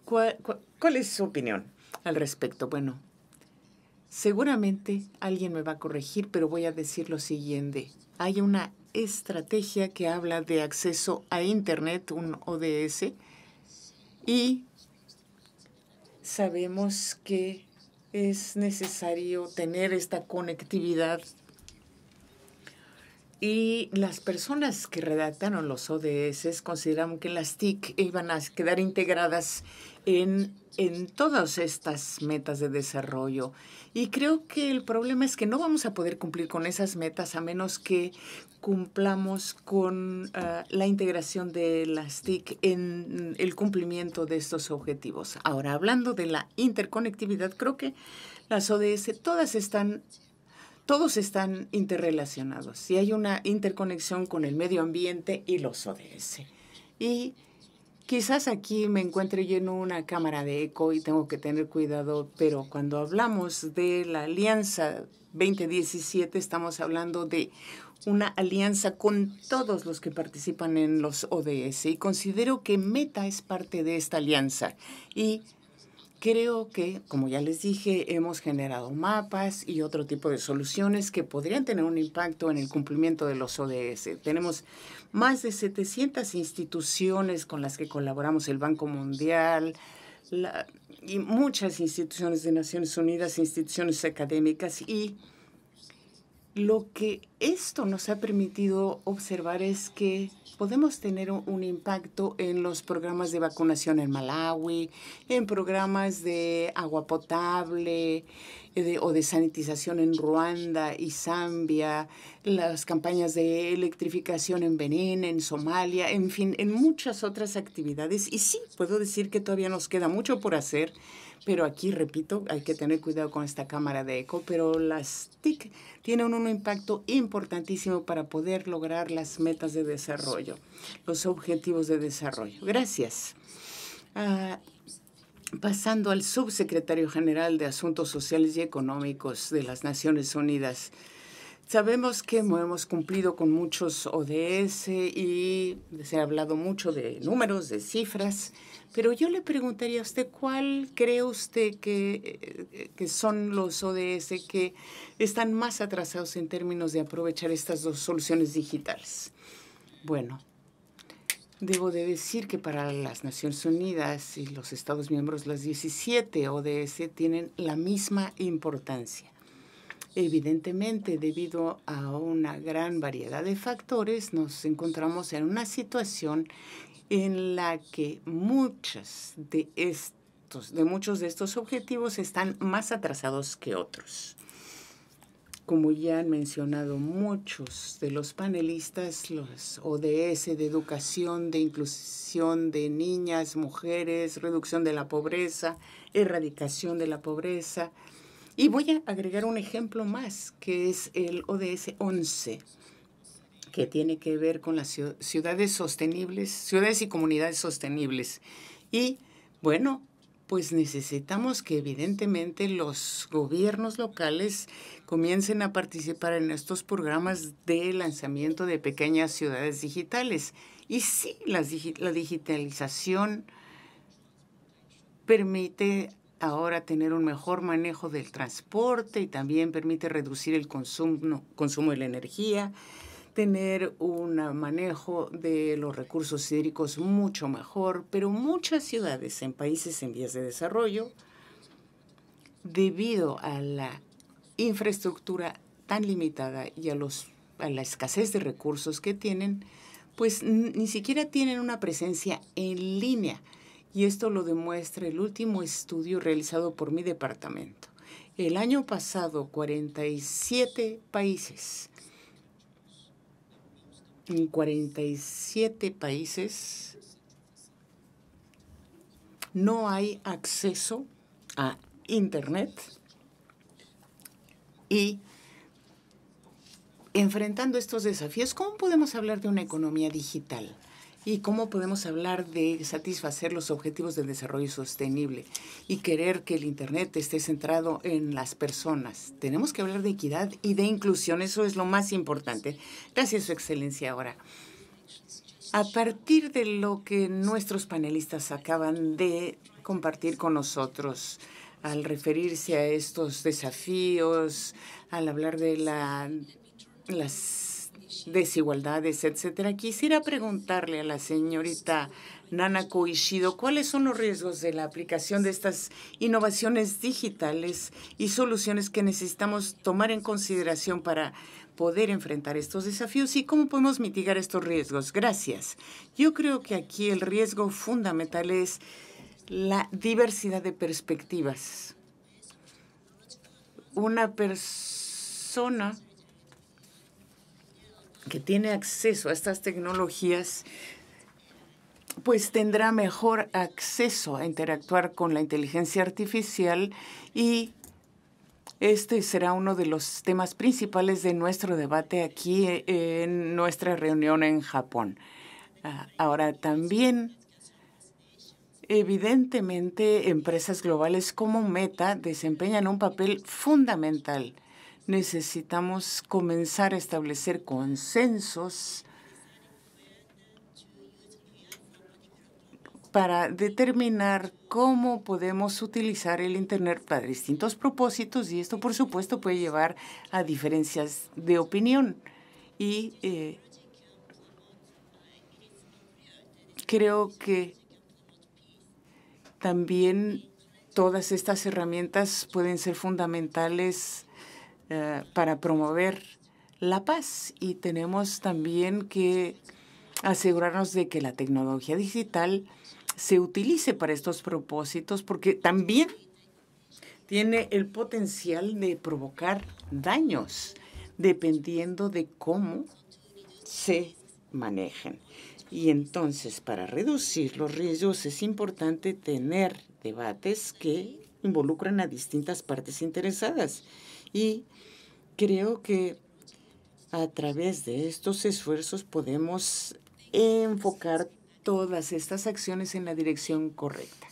cuál es su opinión al respecto? Bueno, Seguramente alguien me va a corregir, pero voy a decir lo siguiente. Hay una estrategia que habla de acceso a Internet, un ODS, y sabemos que es necesario tener esta conectividad y las personas que redactaron los ODS consideraron que las TIC iban a quedar integradas en, todas estas metas de desarrollo. Y creo que el problema es que no vamos a poder cumplir con esas metas a menos que cumplamos con ah, la integración de las TIC en el cumplimiento de estos objetivos. Ahora, hablando de la interconectividad, creo que las ODS todas están todos están interrelacionados y hay una interconexión con el medio ambiente y los ODS. Y quizás aquí me encuentre yo en una cámara de eco y tengo que tener cuidado, pero cuando hablamos de la Alianza 2017 estamos hablando de una alianza con todos los que participan en los ODS y considero que Meta es parte de esta alianza y Creo que, como ya les dije, hemos generado mapas y otro tipo de soluciones que podrían tener un impacto en el cumplimiento de los ODS. Tenemos más de 700 instituciones con las que colaboramos, el Banco Mundial, y muchas instituciones de Naciones Unidas, instituciones académicas y lo que esto nos ha permitido observar es que podemos tener un impacto en los programas de vacunación en Malawi, en programas de agua potable eh, o de sanitización en Ruanda y Zambia, las campañas de electrificación en Benín, en Somalia, en fin, en muchas otras actividades. Y sí, puedo decir que todavía nos queda mucho por hacer pero aquí, repito, hay que tener cuidado con esta cámara de eco, pero las TIC tienen un impacto importantísimo para poder lograr las metas de desarrollo, los objetivos de desarrollo. Gracias. Ah, pasando al subsecretario general de Asuntos Sociales y Económicos de las Naciones Unidas, Sabemos que hemos cumplido con muchos ODS y se ha hablado mucho de números, de cifras, pero yo le preguntaría a usted, ¿cuál cree usted que, eh, son los ODS que están más atrasados en términos de aprovechar estas dos soluciones digitales? Bueno, Debo de decir que para las Naciones Unidas y los Estados miembros, las 17 ODS tienen la misma importancia. Evidentemente, debido a una gran variedad de factores, nos encontramos en una situación en la que de estos, de muchos de estos objetivos están más atrasados que otros. Como ya han mencionado muchos de los panelistas, los ODS de educación, de inclusión de niñas, mujeres, reducción de la pobreza, erradicación de la pobreza, y voy a agregar un ejemplo más, que es el ODS 11, que tiene que ver con las ciudades sostenibles, ciudades y comunidades sostenibles. Y bueno, pues necesitamos que evidentemente los gobiernos locales comiencen a participar en estos programas de lanzamiento de pequeñas ciudades digitales. Y sí, la, la digitalización permite ahora tener un mejor manejo del transporte y también permite reducir el consumo, consumo de la energía, tener un manejo de los recursos hídricos mucho mejor, pero muchas ciudades en países en vías de desarrollo, debido a la infraestructura tan limitada y a, a la escasez de recursos que tienen, pues ni siquiera tienen una presencia en línea y esto lo demuestra el último estudio realizado por mi departamento. El año pasado, 47 países, en 47 países no hay acceso a Internet y enfrentando estos desafíos, ¿cómo podemos hablar de una economía digital? y cómo podemos hablar de satisfacer los objetivos del desarrollo sostenible y querer que el Internet esté centrado en las personas. Tenemos que hablar de equidad y de inclusión, eso es lo más importante. Gracias, Su Excelencia, ahora. A partir de lo que nuestros panelistas acaban de compartir con nosotros, al referirse a estos desafíos, al hablar de la, las desigualdades, etcétera. Quisiera preguntarle a la señorita Nana Koishido cuáles son los riesgos de la aplicación de estas innovaciones digitales y soluciones que necesitamos tomar en consideración para poder enfrentar estos desafíos y cómo podemos mitigar estos riesgos. Gracias. Yo creo que aquí el riesgo fundamental es la diversidad de perspectivas. Una persona que tiene acceso a estas tecnologías, pues tendrá mejor acceso a interactuar con la inteligencia artificial y este será uno de los temas principales de nuestro debate aquí eh, en nuestra reunión en Japón. Ah, ahora también Evidentemente, empresas globales como Meta desempeñan un papel fundamental necesitamos comenzar a establecer consensos para determinar cómo podemos utilizar el Internet para distintos propósitos y esto, por supuesto, puede llevar a diferencias de opinión. Y eh, creo que también todas estas herramientas pueden ser fundamentales eh, para promover la paz y tenemos también que asegurarnos de que la tecnología digital se utilice para estos propósitos porque también tiene el potencial de provocar daños dependiendo de cómo se manejen. Y entonces, para reducir los riesgos es importante tener debates que involucran a distintas partes interesadas y creo que a través de estos esfuerzos podemos enfocar todas estas acciones en la dirección correcta.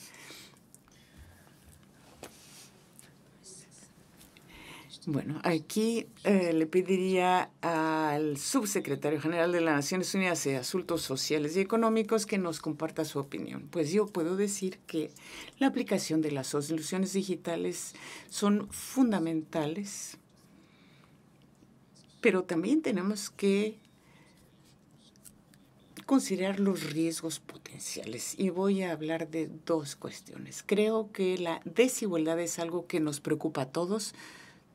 Bueno, aquí eh, le pediría al subsecretario general de las Naciones Unidas de Asuntos Sociales y Económicos que nos comparta su opinión. Pues yo puedo decir que la aplicación de las soluciones digitales son fundamentales, pero también tenemos que considerar los riesgos potenciales y voy a hablar de dos cuestiones. Creo que la desigualdad es algo que nos preocupa a todos,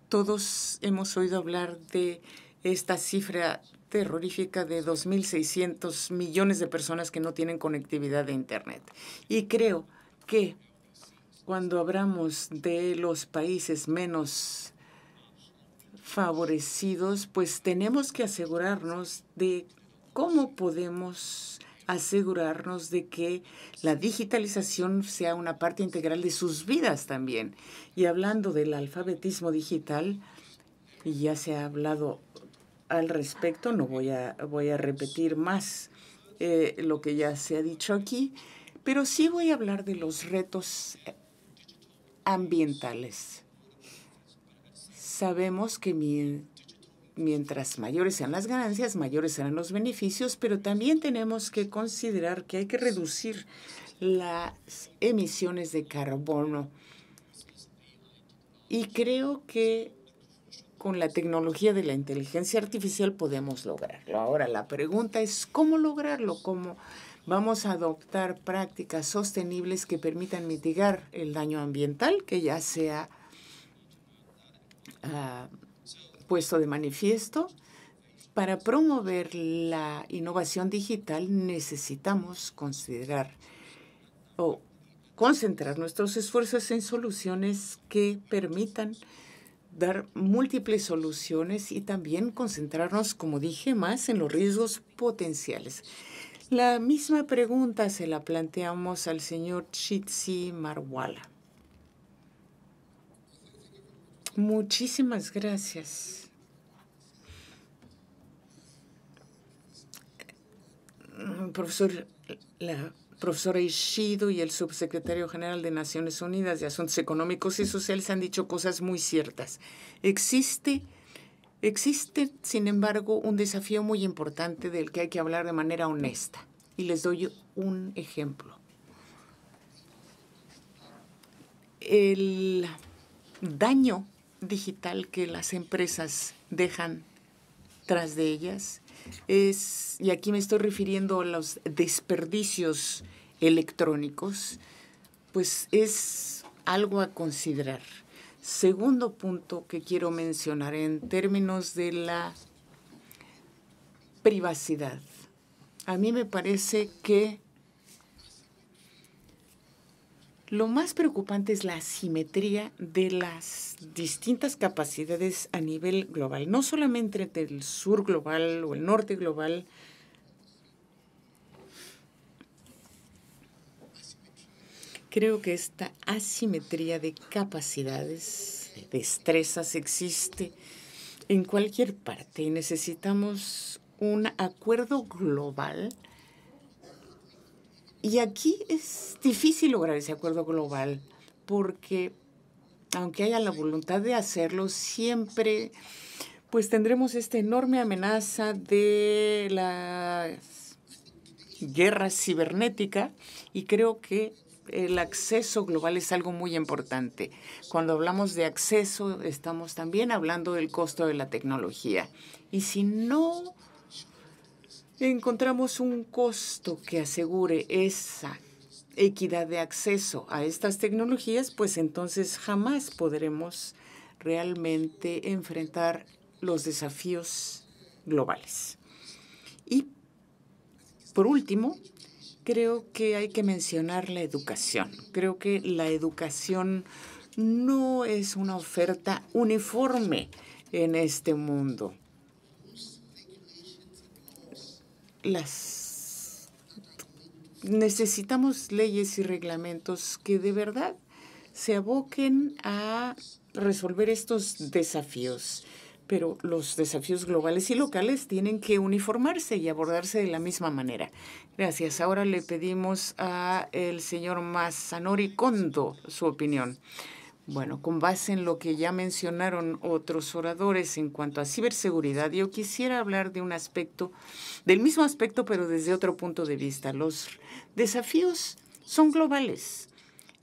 todos hemos oído hablar de esta cifra terrorífica de 2.600 millones de personas que no tienen conectividad de Internet. Y creo que cuando hablamos de los países menos favorecidos, pues tenemos que asegurarnos de cómo podemos asegurarnos de que la digitalización sea una parte integral de sus vidas también. Y hablando del alfabetismo digital, y ya se ha hablado al respecto, no voy a, voy a repetir más eh, lo que ya se ha dicho aquí, pero sí voy a hablar de los retos eh, ambientales. Sabemos que mi mientras mayores sean las ganancias, mayores serán los beneficios, pero también tenemos que considerar que hay que reducir las emisiones de carbono. Y creo que con la tecnología de la inteligencia artificial podemos lograrlo. Ahora, la pregunta es cómo lograrlo, cómo vamos a adoptar prácticas sostenibles que permitan mitigar el daño ambiental, que ya sea... Ah, puesto de manifiesto, para promover la innovación digital necesitamos considerar o concentrar nuestros esfuerzos en soluciones que permitan dar múltiples soluciones y también concentrarnos, como dije, más en los riesgos potenciales. La misma pregunta se la planteamos al señor Chitsi Marwala. Muchísimas gracias. Mm, profesor, la profesora Ishido y el subsecretario general de Naciones Unidas de Asuntos Económicos y Sociales han dicho cosas muy ciertas. Existe, existe, sin embargo, un desafío muy importante del que hay que hablar de manera honesta. Y les doy un ejemplo. El daño digital que las empresas dejan tras de ellas es, y aquí me estoy refiriendo a los desperdicios electrónicos, pues es algo a considerar. Segundo punto que quiero mencionar en términos de la privacidad. A mí me parece que lo más preocupante es la asimetría de las distintas capacidades a nivel global, no solamente entre el sur global o el norte global. Creo que esta asimetría de capacidades, de destrezas existe en cualquier parte y necesitamos un acuerdo global y aquí es difícil lograr ese acuerdo global porque aunque haya la voluntad de hacerlo, siempre pues tendremos esta enorme amenaza de la guerra cibernética y creo que el acceso global es algo muy importante. Cuando hablamos de acceso, estamos también hablando del costo de la tecnología. Y si no encontramos un costo que asegure esa equidad de acceso a estas tecnologías, pues entonces jamás podremos realmente enfrentar los desafíos globales. Y por último, creo que hay que mencionar la educación. Creo que la educación no es una oferta uniforme en este mundo. necesitamos leyes y reglamentos que de verdad se aboquen a resolver estos desafíos. Pero los desafíos globales y locales tienen que uniformarse y abordarse de la misma manera. Gracias. Ahora le pedimos a el señor Masanori Kondo su opinión. Bueno, con base en lo que ya mencionaron otros oradores en cuanto a ciberseguridad, yo quisiera hablar de un aspecto, del mismo aspecto, pero desde otro punto de vista. Los desafíos son globales.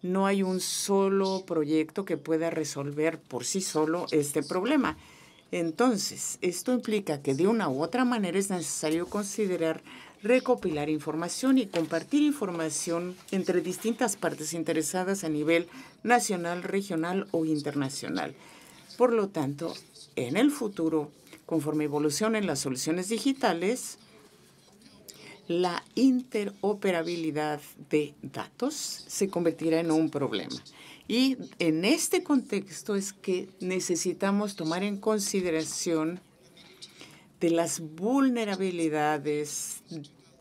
No hay un solo proyecto que pueda resolver por sí solo este problema. Entonces, esto implica que de una u otra manera es necesario considerar recopilar información y compartir información entre distintas partes interesadas a nivel nacional, regional o internacional. Por lo tanto, en el futuro, conforme evolucionen las soluciones digitales, la interoperabilidad de datos se convertirá en un problema. Y en este contexto es que necesitamos tomar en consideración de las vulnerabilidades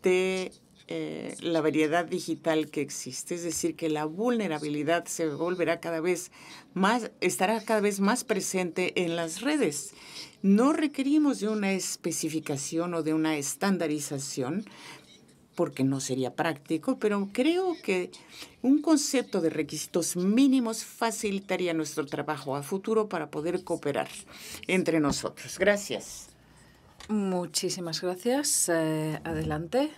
de eh, la variedad digital que existe. Es decir, que la vulnerabilidad se volverá cada vez más, estará cada vez más presente en las redes. No requerimos de una especificación o de una estandarización, porque no sería práctico, pero creo que un concepto de requisitos mínimos facilitaría nuestro trabajo a futuro para poder cooperar entre nosotros. Gracias. Muchísimas gracias. Eh, adelante.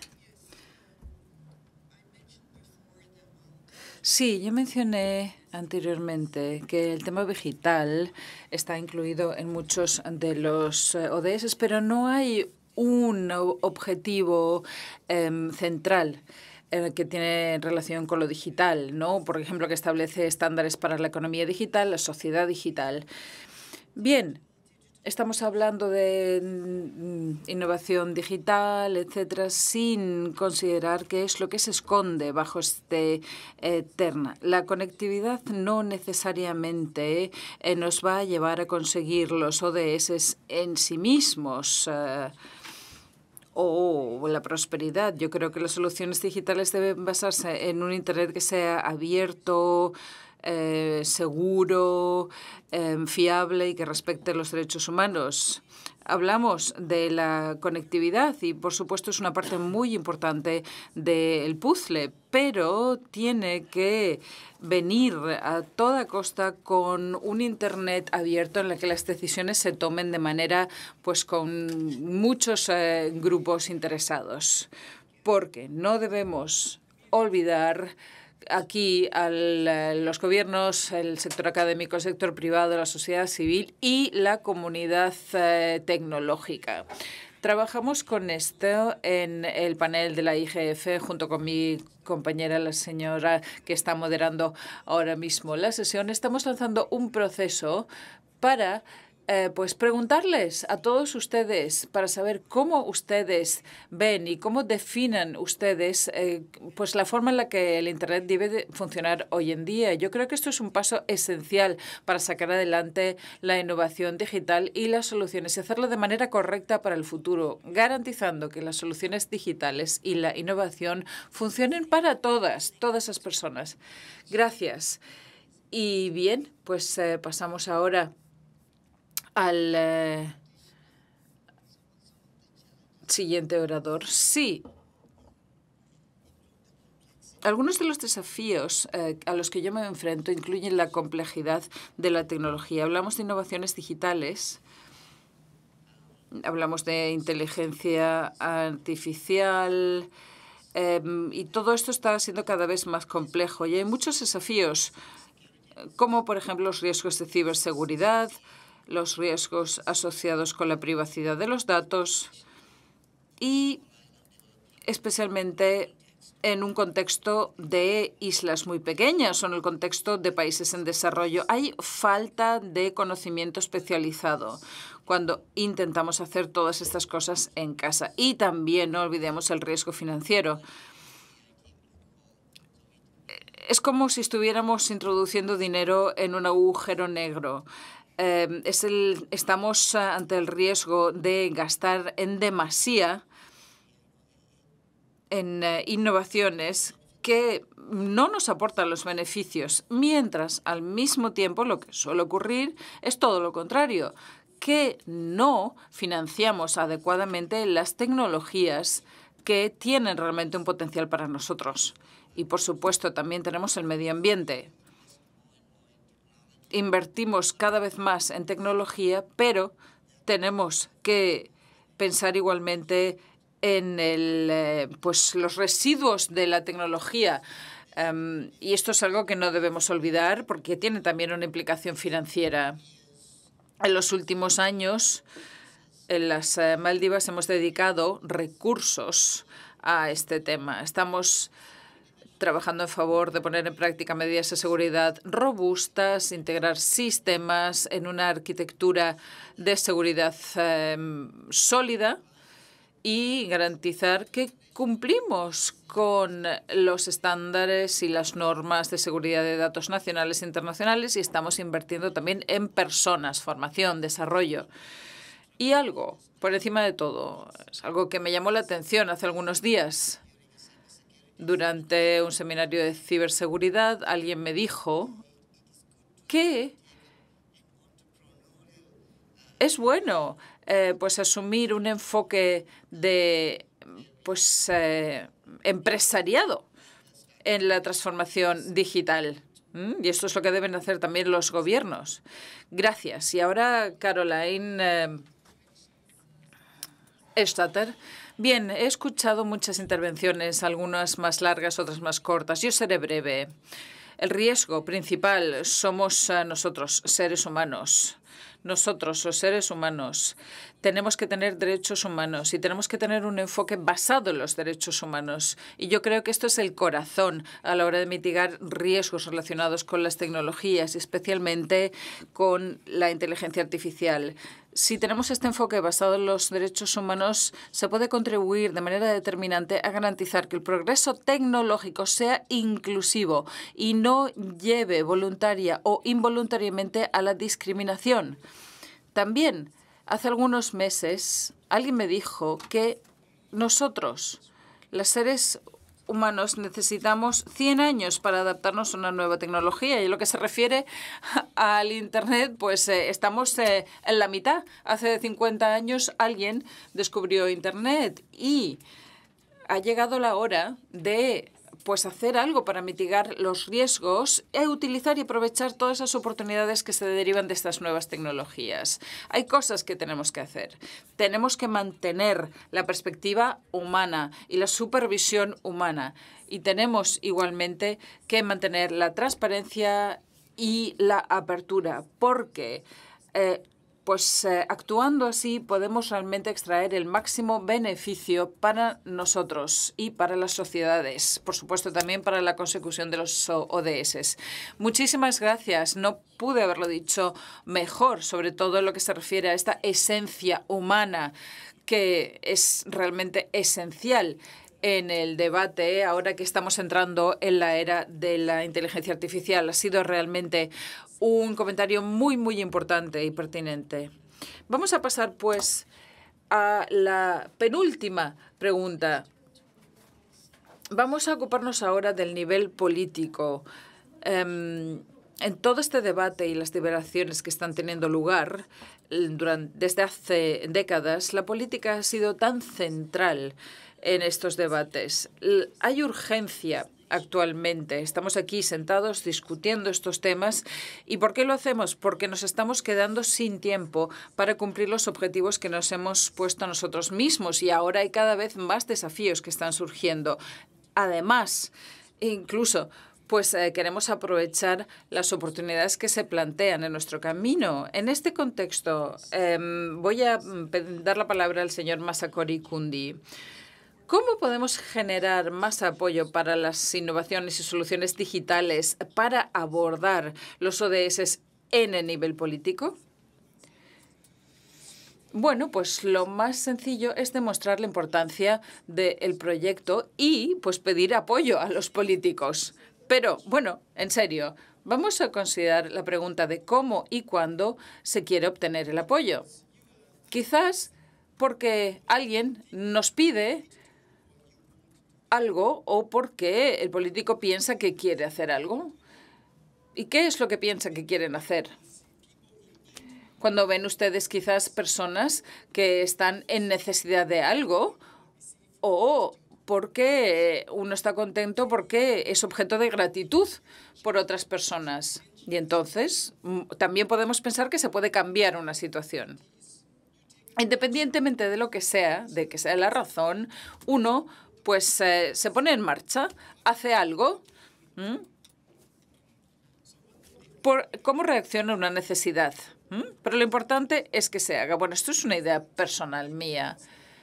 Sí, yo mencioné anteriormente que el tema digital está incluido en muchos de los eh, ODS, pero no hay un objetivo em, central eh, que tiene relación con lo digital, ¿no? Por ejemplo, que establece estándares para la economía digital, la sociedad digital. Bien, estamos hablando de mm, innovación digital, etcétera, sin considerar qué es lo que se esconde bajo este eh, terna. La conectividad no necesariamente eh, nos va a llevar a conseguir los ODS en sí mismos. Eh, o la prosperidad. Yo creo que las soluciones digitales deben basarse en un Internet que sea abierto, eh, seguro, eh, fiable y que respete los derechos humanos. Hablamos de la conectividad y, por supuesto, es una parte muy importante del puzzle, pero tiene que venir a toda costa con un Internet abierto en el que las decisiones se tomen de manera, pues, con muchos eh, grupos interesados, porque no debemos olvidar aquí a eh, los gobiernos, el sector académico, el sector privado, la sociedad civil y la comunidad eh, tecnológica. Trabajamos con esto en el panel de la IGF junto con mi compañera, la señora que está moderando ahora mismo la sesión. Estamos lanzando un proceso para eh, pues preguntarles a todos ustedes para saber cómo ustedes ven y cómo definen ustedes eh, pues la forma en la que el Internet debe funcionar hoy en día. Yo creo que esto es un paso esencial para sacar adelante la innovación digital y las soluciones y hacerlo de manera correcta para el futuro, garantizando que las soluciones digitales y la innovación funcionen para todas, todas esas personas. Gracias. Y bien, pues eh, pasamos ahora al eh, siguiente orador. Sí. Algunos de los desafíos eh, a los que yo me enfrento incluyen la complejidad de la tecnología. Hablamos de innovaciones digitales, hablamos de inteligencia artificial, em, y todo esto está siendo cada vez más complejo y hay muchos desafíos, como por ejemplo los riesgos de ciberseguridad, los riesgos asociados con la privacidad de los datos y especialmente en un contexto de islas muy pequeñas o en el contexto de países en desarrollo. Hay falta de conocimiento especializado cuando intentamos hacer todas estas cosas en casa. Y también no olvidemos el riesgo financiero. Es como si estuviéramos introduciendo dinero en un agujero negro. Em, es el, estamos ante el riesgo de gastar en demasía en eh, innovaciones que no nos aportan los beneficios, mientras al mismo tiempo lo que suele ocurrir es todo lo contrario, que no financiamos adecuadamente las tecnologías que tienen realmente un potencial para nosotros. Y por supuesto también tenemos el medio ambiente invertimos cada vez más en tecnología, pero tenemos que pensar igualmente en el, eh, pues, los residuos de la tecnología. Em, y esto es algo que no debemos olvidar porque tiene también una implicación financiera. En los últimos años, en las eh, Maldivas hemos dedicado recursos a este tema. Estamos trabajando en favor de poner en práctica medidas de seguridad robustas, integrar sistemas en una arquitectura de seguridad em, sólida y garantizar que cumplimos con los estándares y las normas de seguridad de datos nacionales e internacionales y estamos invirtiendo también en personas, formación, desarrollo. Y algo, por encima de todo, es algo que me llamó la atención hace algunos días durante un seminario de ciberseguridad, alguien me dijo que es bueno eh, pues asumir un enfoque de pues eh, empresariado en la transformación digital. Y esto es lo que deben hacer también los gobiernos. Gracias. Y ahora Caroline eh, Statter. Bien, he escuchado muchas intervenciones, algunas más largas, otras más cortas. Yo seré breve. El riesgo principal somos eh, nosotros, seres humanos. Nosotros, los seres humanos, tenemos que tener derechos humanos y tenemos que tener un enfoque basado en los derechos humanos. Y yo creo que esto es el corazón a la hora de mitigar riesgos relacionados con las tecnologías, especialmente con la inteligencia artificial. Si tenemos este enfoque basado en los derechos humanos, se puede contribuir de manera determinante a garantizar que el progreso tecnológico sea inclusivo y no lleve voluntaria o involuntariamente a la discriminación. También, hace algunos meses, alguien me dijo que nosotros, las seres humanos necesitamos 100 años para adaptarnos a una nueva tecnología. Y lo que se refiere al Internet, pues eh, estamos eh, en la mitad. Hace 50 años alguien descubrió Internet y ha llegado la hora de pues hacer algo para mitigar los riesgos e utilizar y aprovechar todas esas oportunidades que se derivan de estas nuevas tecnologías. Hay cosas que tenemos que hacer. Tenemos que mantener la perspectiva humana y la supervisión humana. Y tenemos igualmente que mantener la transparencia y la apertura, porque eh, pues eh, actuando así podemos realmente extraer el máximo beneficio para nosotros y para las sociedades, por supuesto también para la consecución de los ODS. Muchísimas gracias. No pude haberlo dicho mejor, sobre todo en lo que se refiere a esta esencia humana que es realmente esencial en el debate ahora que estamos entrando en la era de la inteligencia artificial. Ha sido realmente un comentario muy, muy importante y pertinente. Vamos a pasar, pues, a la penúltima pregunta. Vamos a ocuparnos ahora del nivel político. Em, en todo este debate y las liberaciones que están teniendo lugar durante, desde hace décadas, la política ha sido tan central en estos debates. Hay urgencia actualmente. Estamos aquí sentados discutiendo estos temas. ¿Y por qué lo hacemos? Porque nos estamos quedando sin tiempo para cumplir los objetivos que nos hemos puesto nosotros mismos y ahora hay cada vez más desafíos que están surgiendo. Además, incluso pues eh, queremos aprovechar las oportunidades que se plantean en nuestro camino. En este contexto, em, voy a mm, dar la palabra al señor Masakori Kundi. ¿Cómo podemos generar más apoyo para las innovaciones y soluciones digitales para abordar los ODS en el nivel político? Bueno, pues lo más sencillo es demostrar la importancia del proyecto y pues pedir apoyo a los políticos. Pero bueno, en serio, vamos a considerar la pregunta de cómo y cuándo se quiere obtener el apoyo. Quizás porque alguien nos pide algo o porque el político piensa que quiere hacer algo. ¿Y qué es lo que piensan que quieren hacer? Cuando ven ustedes quizás personas que están en necesidad de algo o porque uno está contento porque es objeto de gratitud por otras personas. Y entonces mm, también podemos pensar que se puede cambiar una situación. Independientemente de lo que sea, de que sea la razón, uno pues eh, se pone en marcha, hace algo. ¿Cómo reacciona una necesidad? Pero lo importante es que se haga. Bueno, esto es una idea personal mía.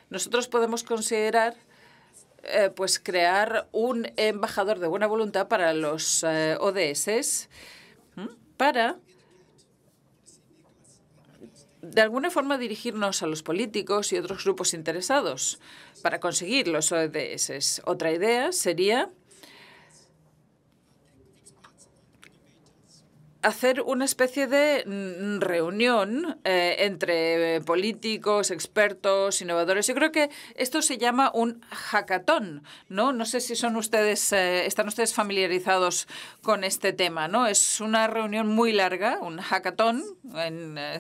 Nosotros podemos considerar eh, pues crear un embajador de buena voluntad para los eh, ODS para de alguna forma dirigirnos a los políticos y otros grupos interesados para conseguir los ODS. Otra idea sería hacer una especie de mm, reunión eh, entre políticos, expertos, innovadores. Yo creo que esto se llama un hackathon, ¿no? No sé si son ustedes, eh, están ustedes familiarizados con este tema, ¿no? Es una reunión muy larga, un hackathon, en, eh,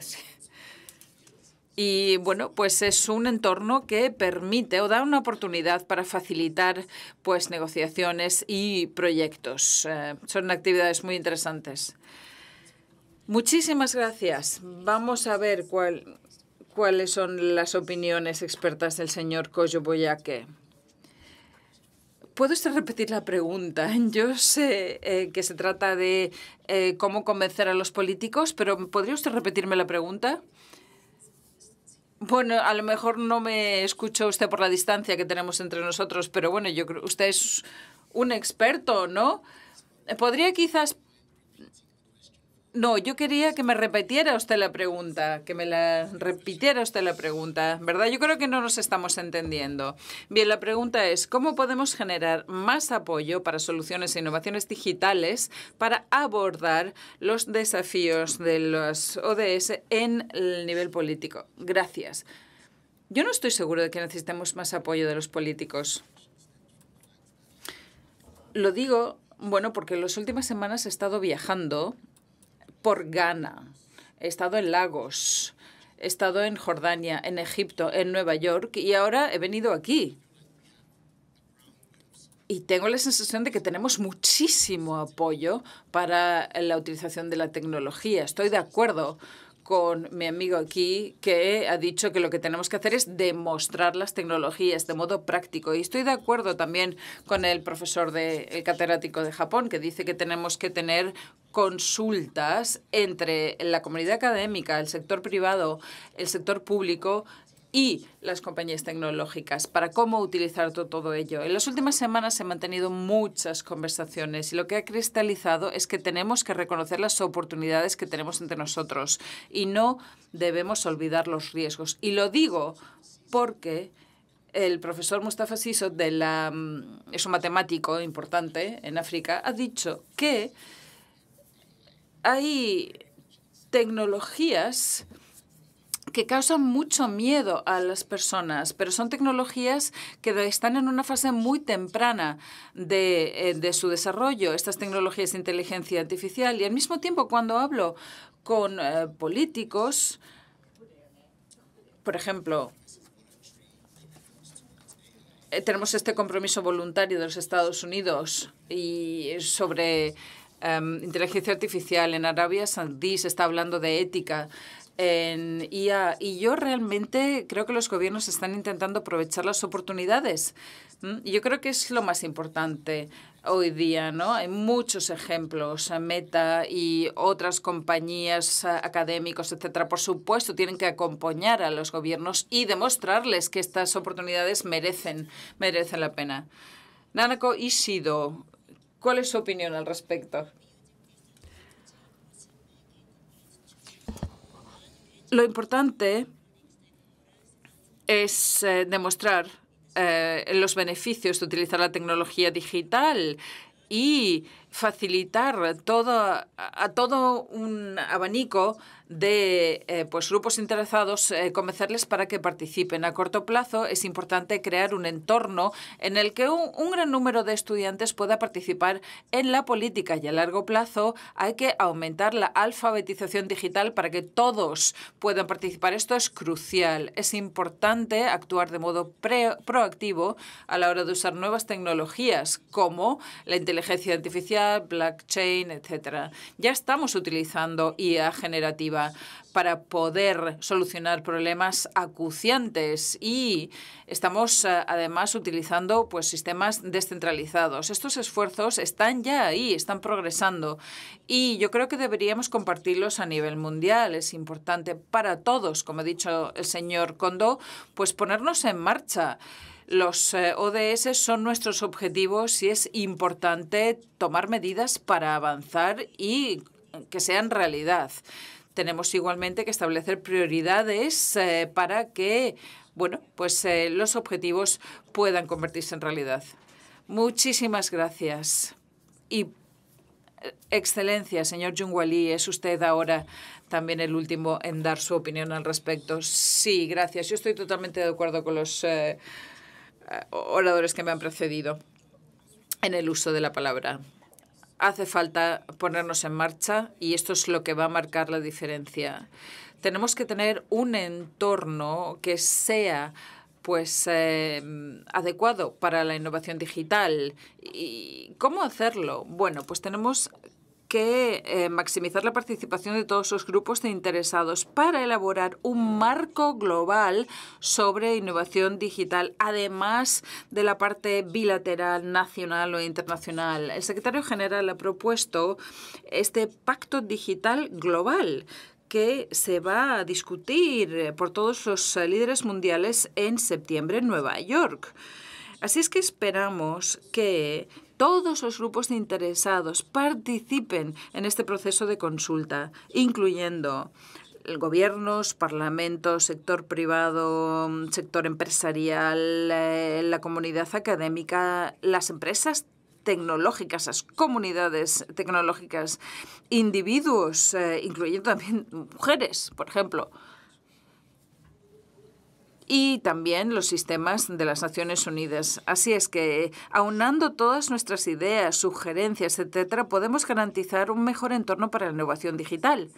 y bueno, pues es un entorno que permite o da una oportunidad para facilitar pues negociaciones y proyectos. Eh, son actividades muy interesantes. Muchísimas gracias. Vamos a ver cuáles son las opiniones expertas del señor Coyo Boyaque. ¿Puede usted repetir la pregunta? Yo sé eh, que se trata de eh, cómo convencer a los políticos, pero ¿podría usted repetirme la pregunta? Bueno, a lo mejor no me escuchó usted por la distancia que tenemos entre nosotros, pero bueno, yo creo usted es un experto, ¿no? Eh, ¿Podría quizás no, yo quería que me repitiera usted la pregunta, que me la repitiera usted la pregunta, ¿verdad? Yo creo que no nos estamos entendiendo. Bien, la pregunta es, ¿cómo podemos generar más apoyo para soluciones e innovaciones digitales para abordar los desafíos de los ODS en el nivel político? Gracias. Yo no estoy seguro de que necesitemos más apoyo de los políticos. Lo digo, bueno, porque en las últimas semanas he estado viajando por Ghana, he estado en Lagos, he estado en Jordania, en Egipto, en Nueva York y ahora he venido aquí. Y tengo la sensación de que tenemos muchísimo apoyo para la utilización de la tecnología. Estoy de acuerdo con mi amigo aquí que ha dicho que lo que tenemos que hacer es demostrar las tecnologías de modo práctico. Y estoy de acuerdo también con el profesor de, catedrático de Japón que dice que tenemos que tener consultas entre la comunidad académica, el sector privado, el sector público y las compañías tecnológicas para cómo utilizar todo ello. En las últimas semanas se han mantenido muchas conversaciones y lo que ha cristalizado es que tenemos que reconocer las oportunidades que tenemos entre nosotros y no debemos olvidar los riesgos. Y lo digo porque el profesor Mustafa Siso, de la, mm, es un matemático importante en África, ha dicho que hay tecnologías que causan mucho miedo a las personas, pero son tecnologías que están en una fase muy temprana eh, de, su desarrollo, estas tecnologías de inteligencia artificial. Y al mismo tiempo, cuando hablo con eh, políticos, por ejemplo, eh, tenemos este compromiso voluntario de los Estados Unidos y sobre em, inteligencia artificial. En Arabia Saudí se está hablando de ética en Y yo realmente creo que los gobiernos están intentando aprovechar las oportunidades. yo creo que es lo más importante hoy día, ¿no? Hay muchos ejemplos, eh, Meta y otras compañías eh, académicos, etcétera. Por supuesto, tienen que acompañar a los gobiernos y demostrarles que estas oportunidades merecen, merecen la pena. Nanako Ishido, ¿cuál es su opinión al respecto? Lo importante es eh, demostrar eh, los beneficios de utilizar la tecnología digital y facilitar todo, a todo un abanico de eh, pues grupos interesados eh, convencerles para que participen. A corto plazo es importante crear un entorno en el que un, gran número de estudiantes pueda participar en la política y a largo plazo hay que aumentar la alfabetización digital para que todos puedan participar. Esto es crucial. Es importante actuar de modo proactivo a la hora de usar nuevas tecnologías como la inteligencia artificial, blockchain, etc. Ya estamos utilizando IA generativa para poder solucionar problemas acuciantes y estamos eh, además utilizando pues sistemas descentralizados. Estos esfuerzos están ya ahí, están progresando y yo creo que deberíamos compartirlos a nivel mundial. Es importante para todos, como ha dicho el señor Kondo, pues ponernos en marcha. Los eh, ODS son nuestros objetivos y es importante tomar medidas para avanzar y que sean realidad tenemos igualmente que establecer prioridades eh, para que bueno, pues, eh, los objetivos puedan convertirse en realidad. Muchísimas gracias. Y eh, excelencia, señor Jungwali, es usted ahora también el último en dar su opinión al respecto. Sí, gracias. Yo estoy totalmente de acuerdo con los oradores que me han precedido en el uso de la palabra hace falta ponernos en marcha y esto es lo que va a marcar la diferencia. Tenemos que tener un entorno que sea pues em, adecuado para la innovación digital. ¿Y cómo hacerlo? Bueno, pues tenemos que eh, maximizar la participación de todos los grupos de interesados para elaborar un marco global sobre innovación digital, además de la parte bilateral, nacional o internacional. El secretario general ha propuesto este pacto digital global que se va a discutir por todos los eh, líderes mundiales en septiembre en Nueva York. Así es que esperamos que todos los grupos interesados participen en este proceso de consulta, incluyendo gobiernos, parlamentos, sector privado, mm, sector empresarial, eh, la comunidad académica, las empresas tecnológicas, las comunidades tecnológicas, individuos, eh, incluyendo también mujeres, por ejemplo y también los sistemas de las Naciones Unidas. Así es que, aunando todas nuestras ideas, sugerencias, etcétera, podemos garantizar un mejor entorno para la innovación digital.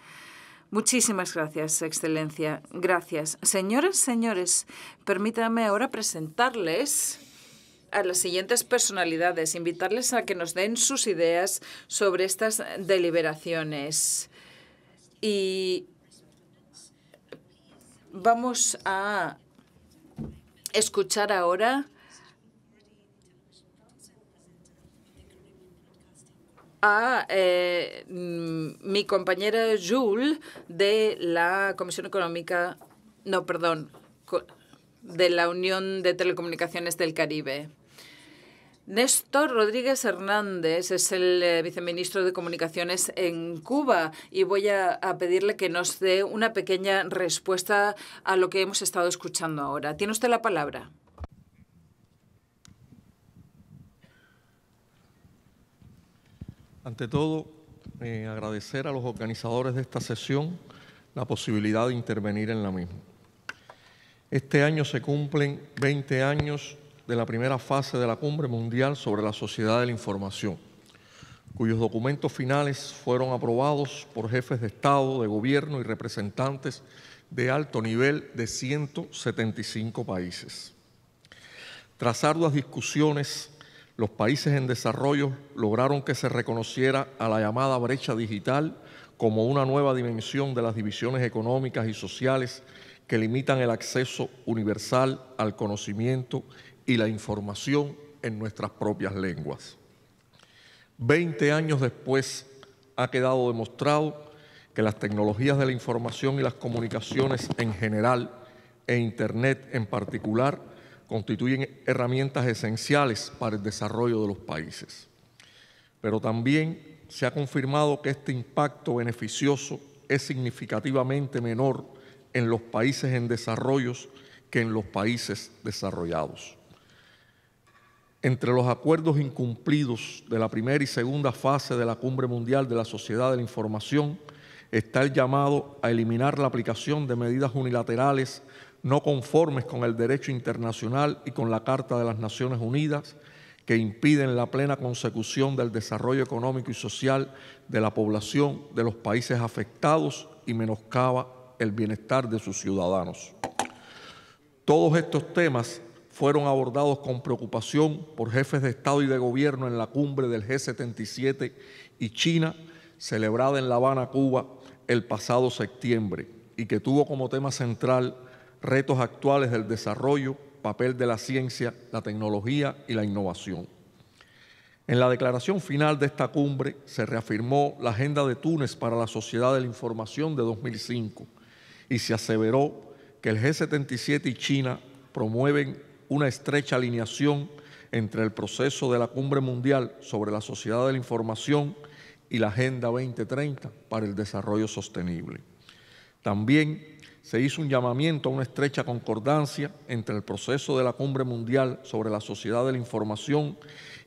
Muchísimas gracias, Excelencia. Gracias. Señoras, señores, permítanme ahora presentarles a las siguientes personalidades, invitarles a que nos den sus ideas sobre estas deliberaciones. Y vamos a escuchar ahora a eh, mi compañera Jules de la Comisión Económica, no, perdón, de la Unión de Telecomunicaciones del Caribe. Néstor Rodríguez Hernández es el eh, viceministro de Comunicaciones en Cuba y voy a, pedirle que nos dé una pequeña respuesta a lo que hemos estado escuchando ahora. Tiene usted la palabra. Ante todo, eh, agradecer a los organizadores de esta sesión la posibilidad de intervenir en la misma. Este año se cumplen 20 años de la primera fase de la cumbre mundial sobre la sociedad de la información, cuyos documentos finales fueron aprobados por jefes de Estado, de gobierno y representantes de alto nivel de 175 países. Tras arduas discusiones, los países en desarrollo lograron que se reconociera a la llamada brecha digital como una nueva dimensión de las divisiones económicas y sociales que limitan el acceso universal al conocimiento y la información en nuestras propias lenguas. Veinte años después ha quedado demostrado que las tecnologías de la información y las comunicaciones en general e Internet en particular constituyen herramientas esenciales para el desarrollo de los países. Pero también se ha confirmado que este impacto beneficioso es significativamente menor en los países en desarrollo que en los países desarrollados entre los acuerdos incumplidos de la primera y segunda fase de la Cumbre Mundial de la Sociedad de la Información está el llamado a eliminar la aplicación de medidas unilaterales no conformes con el derecho internacional y con la Carta de las Naciones Unidas que impiden la plena consecución del desarrollo económico y social de la población de los países afectados y menoscaba el bienestar de sus ciudadanos. Todos estos temas fueron abordados con preocupación por jefes de Estado y de Gobierno en la cumbre del G77 y China, celebrada en La Habana, Cuba, el pasado septiembre, y que tuvo como tema central retos actuales del desarrollo, papel de la ciencia, la tecnología y la innovación. En la declaración final de esta cumbre se reafirmó la Agenda de Túnez para la Sociedad de la Información de 2005 y se aseveró que el G77 y China promueven una estrecha alineación entre el proceso de la cumbre mundial sobre la sociedad de la información y la Agenda 2030 para el desarrollo sostenible. También se hizo un llamamiento a una estrecha concordancia entre el proceso de la cumbre mundial sobre la sociedad de la información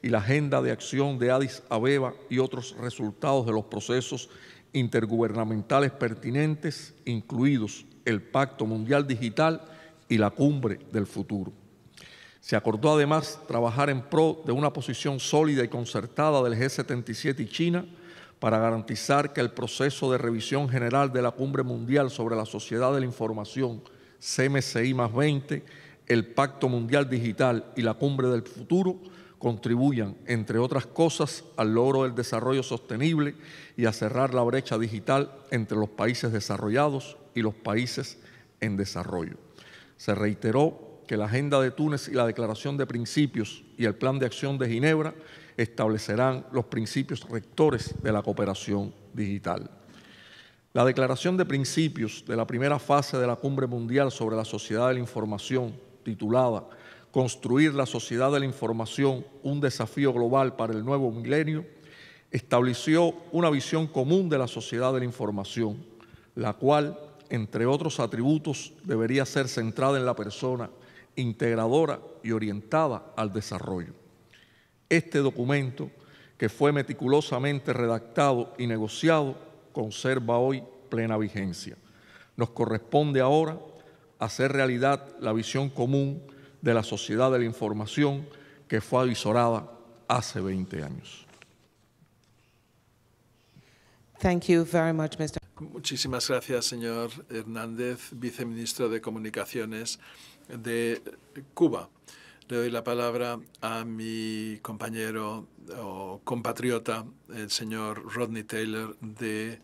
y la Agenda de Acción de Addis Abeba y otros resultados de los procesos intergubernamentales pertinentes, incluidos el Pacto Mundial Digital y la Cumbre del Futuro. Se acordó además trabajar en pro de una posición sólida y concertada del G77 y China para garantizar que el proceso de revisión general de la Cumbre Mundial sobre la Sociedad de la Información, CMCI 20, el Pacto Mundial Digital y la Cumbre del Futuro contribuyan, entre otras cosas, al logro del desarrollo sostenible y a cerrar la brecha digital entre los países desarrollados y los países en desarrollo. Se reiteró que la agenda de Túnez y la declaración de principios y el plan de acción de Ginebra establecerán los principios rectores de la cooperación digital. La declaración de principios de la primera fase de la Cumbre Mundial sobre la Sociedad de la Información, titulada Construir la Sociedad de la Información, un desafío global para el nuevo milenio, estableció una visión común de la sociedad de la información, la cual, entre otros atributos, debería ser centrada en la persona, integradora y orientada al desarrollo. Este documento, que fue meticulosamente redactado y negociado, conserva hoy plena vigencia. Nos corresponde ahora hacer realidad la visión común de la sociedad de la información que fue avisorada hace 20 años. Thank Muchísimas gracias, señor Hernández, viceministro de Comunicaciones de Cuba. Le doy la palabra a mi compañero o compatriota, el señor Rodney Taylor, de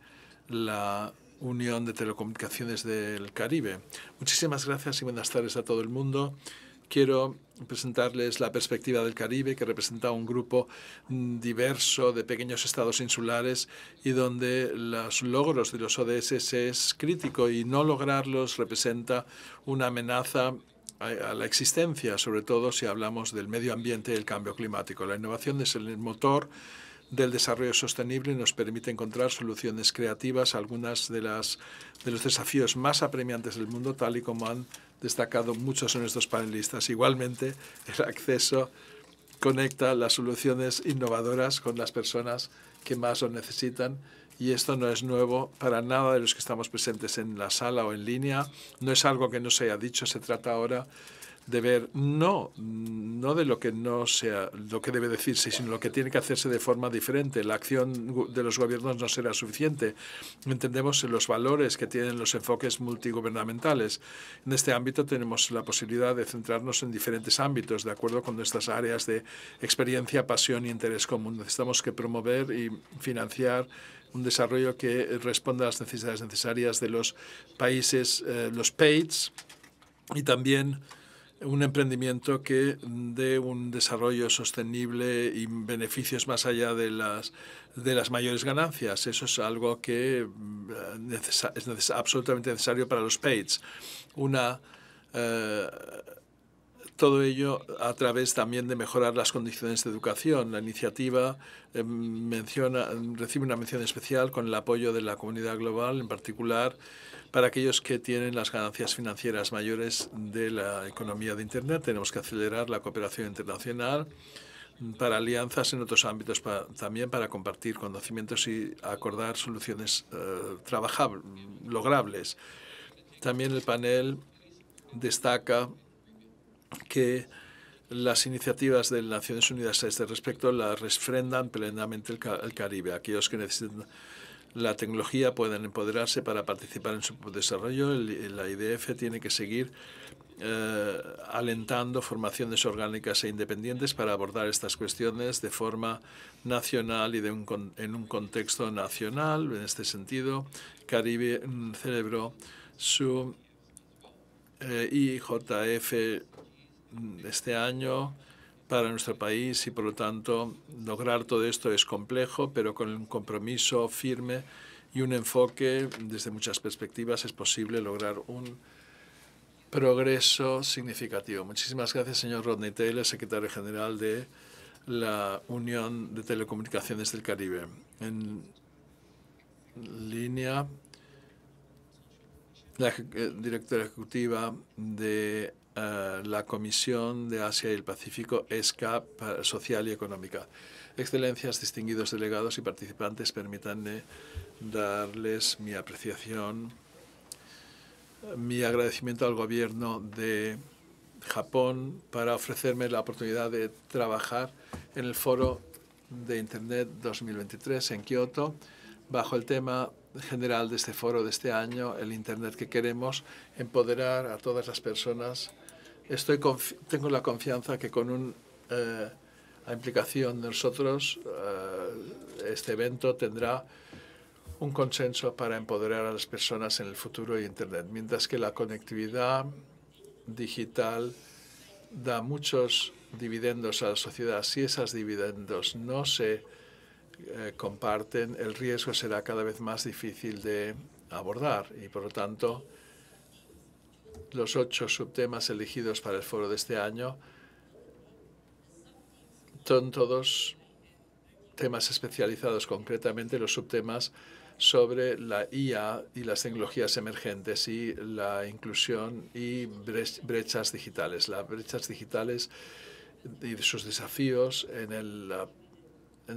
la Unión de Telecomunicaciones del Caribe. Muchísimas gracias y buenas tardes a todo el mundo. Quiero presentarles la perspectiva del Caribe, que representa un grupo diverso de pequeños estados insulares y donde los logros de los ODS es crítico y no lograrlos representa una amenaza a la existencia, sobre todo si hablamos del medio ambiente y el cambio climático. La innovación es el motor del desarrollo sostenible y nos permite encontrar soluciones creativas a algunas de, las, de los desafíos más apremiantes del mundo, tal y como han destacado muchos de nuestros panelistas. Igualmente, el acceso conecta las soluciones innovadoras con las personas que más lo necesitan y esto no es nuevo para nada de los que estamos presentes en la sala o en línea, no es algo que no se haya dicho, se trata ahora de ver no, no de lo que no sea, lo que debe decirse, sino lo que tiene que hacerse de forma diferente. La acción de los gobiernos no será suficiente. Entendemos los valores que tienen los enfoques multigubernamentales En este ámbito tenemos la posibilidad de centrarnos en diferentes ámbitos, de acuerdo con nuestras áreas de experiencia, pasión y interés común. Necesitamos que promover y financiar un desarrollo que responda a las necesidades necesarias de los países, eh, los PAIDs, e y también un emprendimiento que dé un desarrollo sostenible y beneficios más allá de las, de las mayores ganancias. Eso es algo que mm, es absolutamente necesario para los PAIDs. Una, eh, todo ello a través también de mejorar las condiciones de educación. La iniciativa eh, menciona, recibe una mención especial con el apoyo de la comunidad global, en particular para aquellos que tienen las ganancias financieras mayores de la economía de Internet, tenemos que acelerar la cooperación internacional para alianzas en otros ámbitos, también para compartir conocimientos y acordar soluciones eh, trabajables, logrables. También el panel destaca que las iniciativas de las Naciones Unidas a este respecto las refrendan plenamente el, el Caribe. Aquellos que necesitan la tecnología pueden empoderarse para participar en su desarrollo. la IDF tiene que seguir eh, alentando formaciones orgánicas e independientes para abordar estas cuestiones de forma nacional y de un, en un contexto nacional. En este sentido, Caribe mm, celebró su eh, IJF mm, este año para nuestro país y, por lo tanto, lograr todo esto es complejo, pero con un compromiso firme y un enfoque desde muchas perspectivas es posible lograr un progreso significativo. Muchísimas gracias, señor Rodney Taylor, secretario general de la Unión de Telecomunicaciones del Caribe. En línea, la eh, directora ejecutiva de eh, la Comisión de Asia y el Pacífico, ESCAP Social y Económica. Excelencias, distinguidos delegados y participantes, permítanme darles mi apreciación, mi agradecimiento al Gobierno de Japón para ofrecerme la oportunidad de trabajar en el Foro de Internet 2023 en Kioto bajo el tema general de este foro de este año, el Internet que queremos, empoderar a todas las personas estoy tengo la confianza que con la eh, implicación de nosotros, eh, este evento tendrá un consenso para empoderar a las personas en el futuro de Internet, mientras que la conectividad digital da muchos dividendos a la sociedad. Si esos dividendos no se eh, comparten, el riesgo será cada vez más difícil de abordar y, por lo tanto, los ocho subtemas elegidos para el foro de este año son todos temas especializados, concretamente los subtemas sobre la IA y las tecnologías emergentes y la inclusión y brechas digitales. Las brechas digitales y sus desafíos en el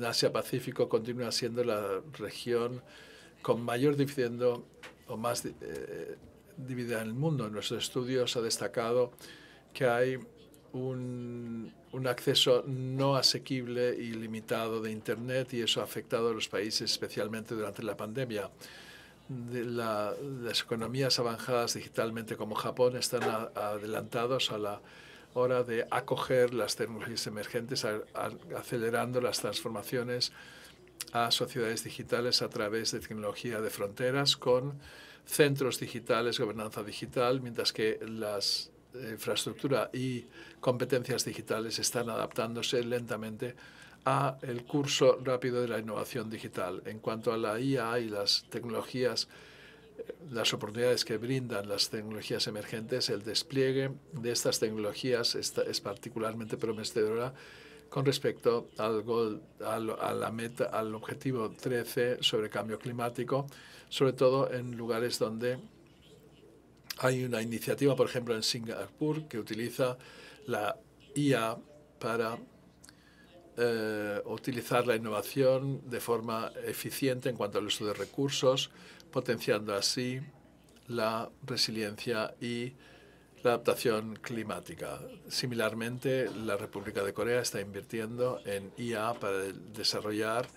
Asia-Pacífico continúa siendo la región con mayor dividendo o más eh, dividida en el mundo. En nuestros estudios ha destacado que hay un, acceso no asequible y limitado de Internet y eso ha afectado a los países especialmente durante la pandemia. las economías avanzadas digitalmente como Japón están adelantados a la hora de acoger las tecnologías emergentes, acelerando las transformaciones a sociedades digitales a través de tecnología de fronteras con centros digitales, gobernanza digital, mientras que las infraestructura y competencias digitales están adaptándose lentamente a el curso rápido de la innovación digital. En cuanto a la IA y las tecnologías, las oportunidades que brindan las tecnologías emergentes, el despliegue de estas tecnologías es particularmente prometedora con respecto al, al objetivo 13 sobre cambio climático, sobre todo en lugares donde hay una iniciativa, por ejemplo, en Singapur, que utiliza la IA para eh, utilizar la innovación de forma eficiente en cuanto al uso de recursos, potenciando así la resiliencia y la adaptación climática. Similarmente, la República de Corea está invirtiendo en IA para desarrollar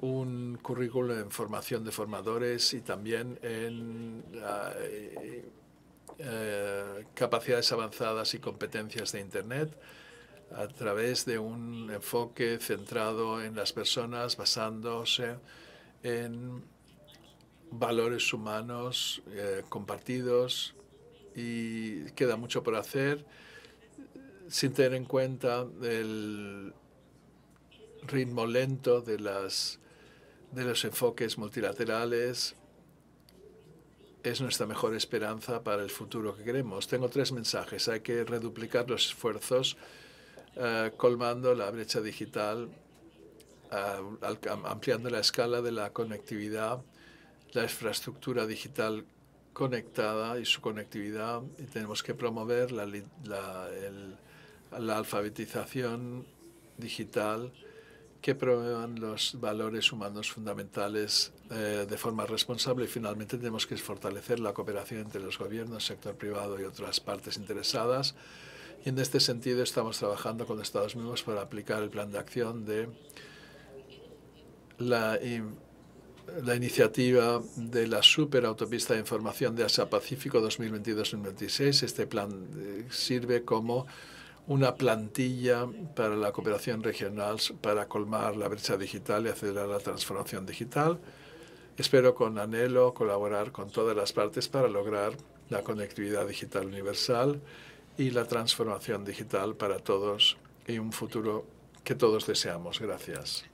un currículo en formación de formadores y también en eh, eh, capacidades avanzadas y competencias de Internet a través de un enfoque centrado en las personas, basándose en valores humanos eh, compartidos y queda mucho por hacer sin tener en cuenta el ritmo lento de las de los enfoques multilaterales es nuestra mejor esperanza para el futuro que queremos. Tengo tres mensajes. Hay que reduplicar los esfuerzos eh, colmando la brecha digital, eh, ampliando la escala de la conectividad, la infraestructura digital conectada y su conectividad. Y tenemos que promover la alfabetización digital que promuevan los valores humanos fundamentales eh, de forma responsable y finalmente tenemos que fortalecer la cooperación entre los gobiernos, sector privado y otras partes interesadas. Y en este sentido estamos trabajando con Estados Unidos para aplicar el plan de acción de la, la iniciativa de la superautopista de información de Asia-Pacífico 2022-2026. Este plan eh, sirve como una plantilla para la cooperación regional para colmar la brecha digital y acelerar la transformación digital. Espero con anhelo colaborar con todas las partes para lograr la conectividad digital universal y la transformación digital para todos y un futuro que todos deseamos. Gracias.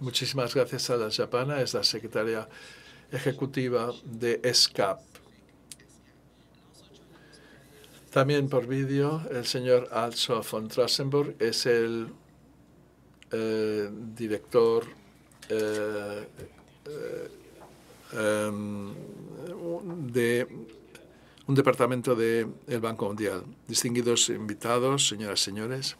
Muchísimas gracias a la Japana, es la secretaria ejecutiva de ESCAP. También por vídeo, el señor Alzo von Trassenburg es el eh, director eh, eh, em, de un departamento del Banco Mundial. Distinguidos invitados, señoras y señores.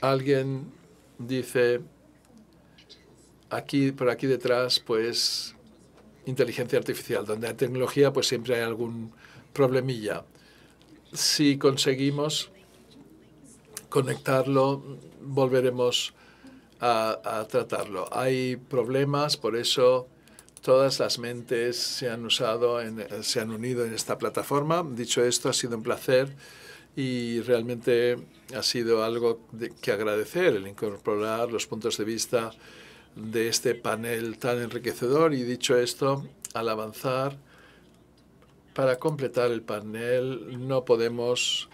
Alguien dice Aquí, por aquí detrás, pues inteligencia artificial, donde hay tecnología, pues siempre hay algún problemilla. Si conseguimos conectarlo, volveremos a, tratarlo. Hay problemas, por eso todas las mentes se han, usado se han unido en esta plataforma. Dicho esto, ha sido un placer y realmente ha sido algo que agradecer el incorporar los puntos de vista de este panel tan enriquecedor. Y dicho esto, al avanzar, para completar el panel no podemos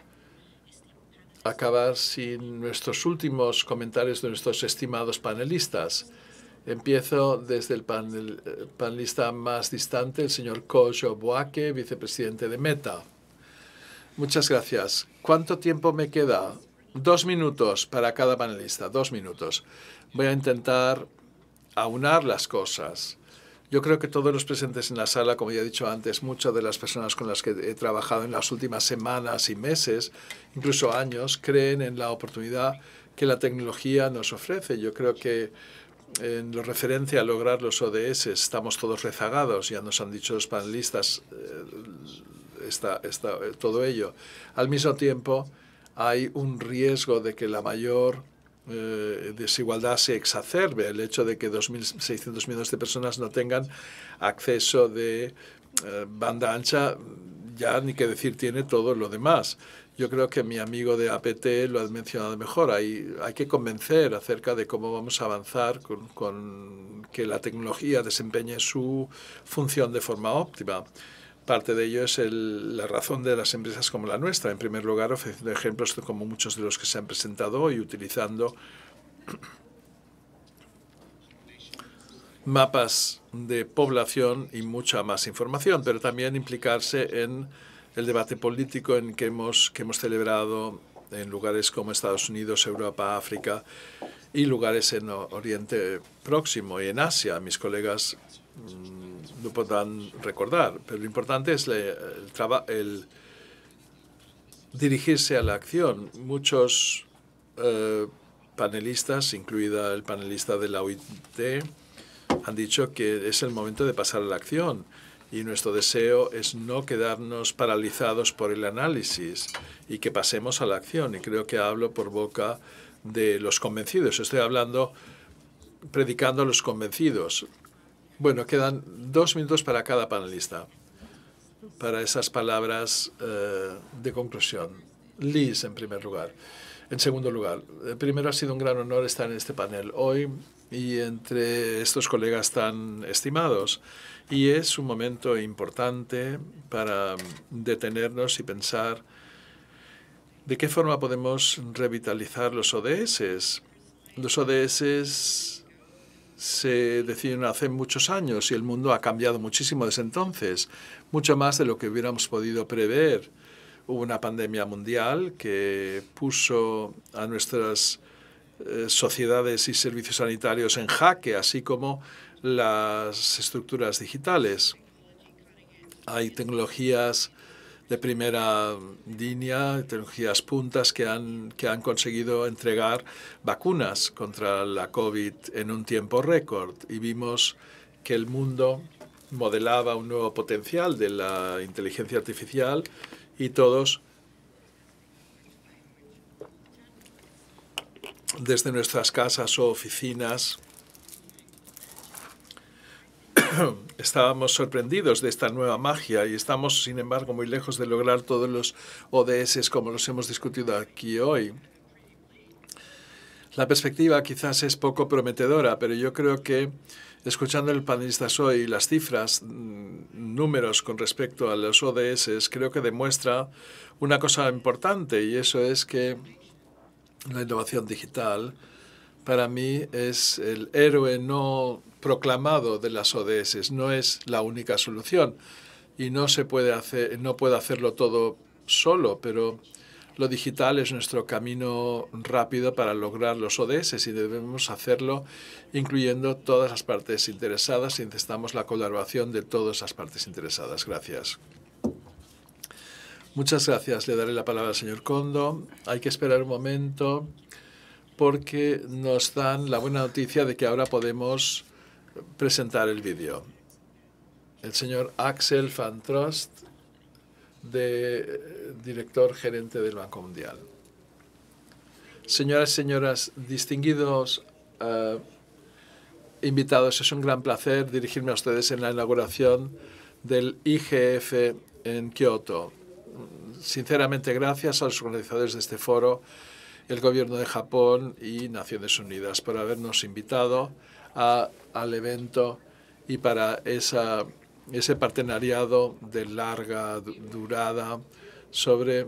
acabar sin nuestros últimos comentarios de nuestros estimados panelistas. Empiezo desde el panel, eh, panelista más distante, el señor Kojo Buake, vicepresidente de Meta. Muchas gracias. ¿Cuánto tiempo me queda? Dos minutos para cada panelista, dos minutos. Voy a intentar aunar las cosas. Yo creo que todos los presentes en la sala, como ya he dicho antes, muchas de las personas con las que he trabajado en las últimas semanas y meses, incluso años, creen en la oportunidad que la tecnología nos ofrece. Yo creo que en lo referente a lograr los ODS estamos todos rezagados, ya nos han dicho los panelistas eh, eh, todo ello. Al mismo tiempo, hay un riesgo de que la mayor eh, desigualdad se exacerbe, el hecho de que 2.600 millones de personas no tengan acceso de eh, banda ancha, ya ni que decir tiene todo lo demás. Yo creo que mi amigo de APT lo ha mencionado mejor. Hay, que convencer acerca de cómo vamos a avanzar con que la tecnología desempeñe su función de forma óptima. Parte de ello es la razón de las empresas como la nuestra. En primer lugar, ofreciendo ejemplos como muchos de los que se han presentado hoy, utilizando mapas de población y mucha más información, pero también implicarse en el debate político en que hemos, que hemos celebrado en lugares como Estados Unidos, Europa, África y lugares en Oriente Próximo y en Asia. Mis colegas mm, no podrán recordar, pero lo importante es el, el, dirigirse a la acción. Muchos eh, panelistas, incluida el panelista de la OIT, han dicho que es el momento de pasar a la acción y nuestro deseo es no quedarnos paralizados por el análisis y que pasemos a la acción. Y creo que hablo por boca de los convencidos. Estoy hablando predicando a los convencidos. Bueno, quedan dos minutos para cada panelista, para esas palabras eh, de conclusión. Liz, en primer lugar. En segundo lugar, eh, primero ha sido un gran honor estar en este panel hoy y entre estos colegas tan estimados. Y es un momento importante para detenernos y pensar de qué forma podemos revitalizar los ODS. Los ODS se decidieron hace muchos años y el mundo ha cambiado muchísimo desde entonces, mucho más de lo que hubiéramos podido prever. Hubo una pandemia mundial que puso a nuestras eh, sociedades y servicios sanitarios en jaque, así como las estructuras digitales. Hay tecnologías de primera línea, tecnologías puntas que han, que han conseguido entregar vacunas contra la COVID en un tiempo récord. Y vimos que el mundo modelaba un nuevo potencial de la inteligencia artificial y todos desde nuestras casas o oficinas Estábamos sorprendidos de esta nueva magia y estamos, sin embargo, muy lejos de lograr todos los ODS como los hemos discutido aquí hoy. La perspectiva quizás es poco prometedora, pero yo creo que escuchando el panelista hoy las cifras, mm, números con respecto a los ODS, creo que demuestra una cosa importante y eso es que la innovación digital para mí es el héroe no proclamado de las ODS. No es la única solución y no se puede hacer, no puede hacerlo todo solo, pero lo digital es nuestro camino rápido para lograr los ODS y debemos hacerlo incluyendo todas las partes interesadas y necesitamos la colaboración de todas las partes interesadas. Gracias. Muchas gracias. Le daré la palabra al señor Condo. Hay que esperar un momento porque nos dan la buena noticia de que ahora podemos presentar el vídeo. El señor Axel Van Trost, de, eh, director gerente del Banco Mundial. Señoras y señores, distinguidos eh, invitados, es un gran placer dirigirme a ustedes en la inauguración del IGF en Kioto. Sinceramente, gracias a los organizadores de este foro, el Gobierno de Japón y Naciones Unidas por habernos invitado a al evento y para esa, ese partenariado de larga durada sobre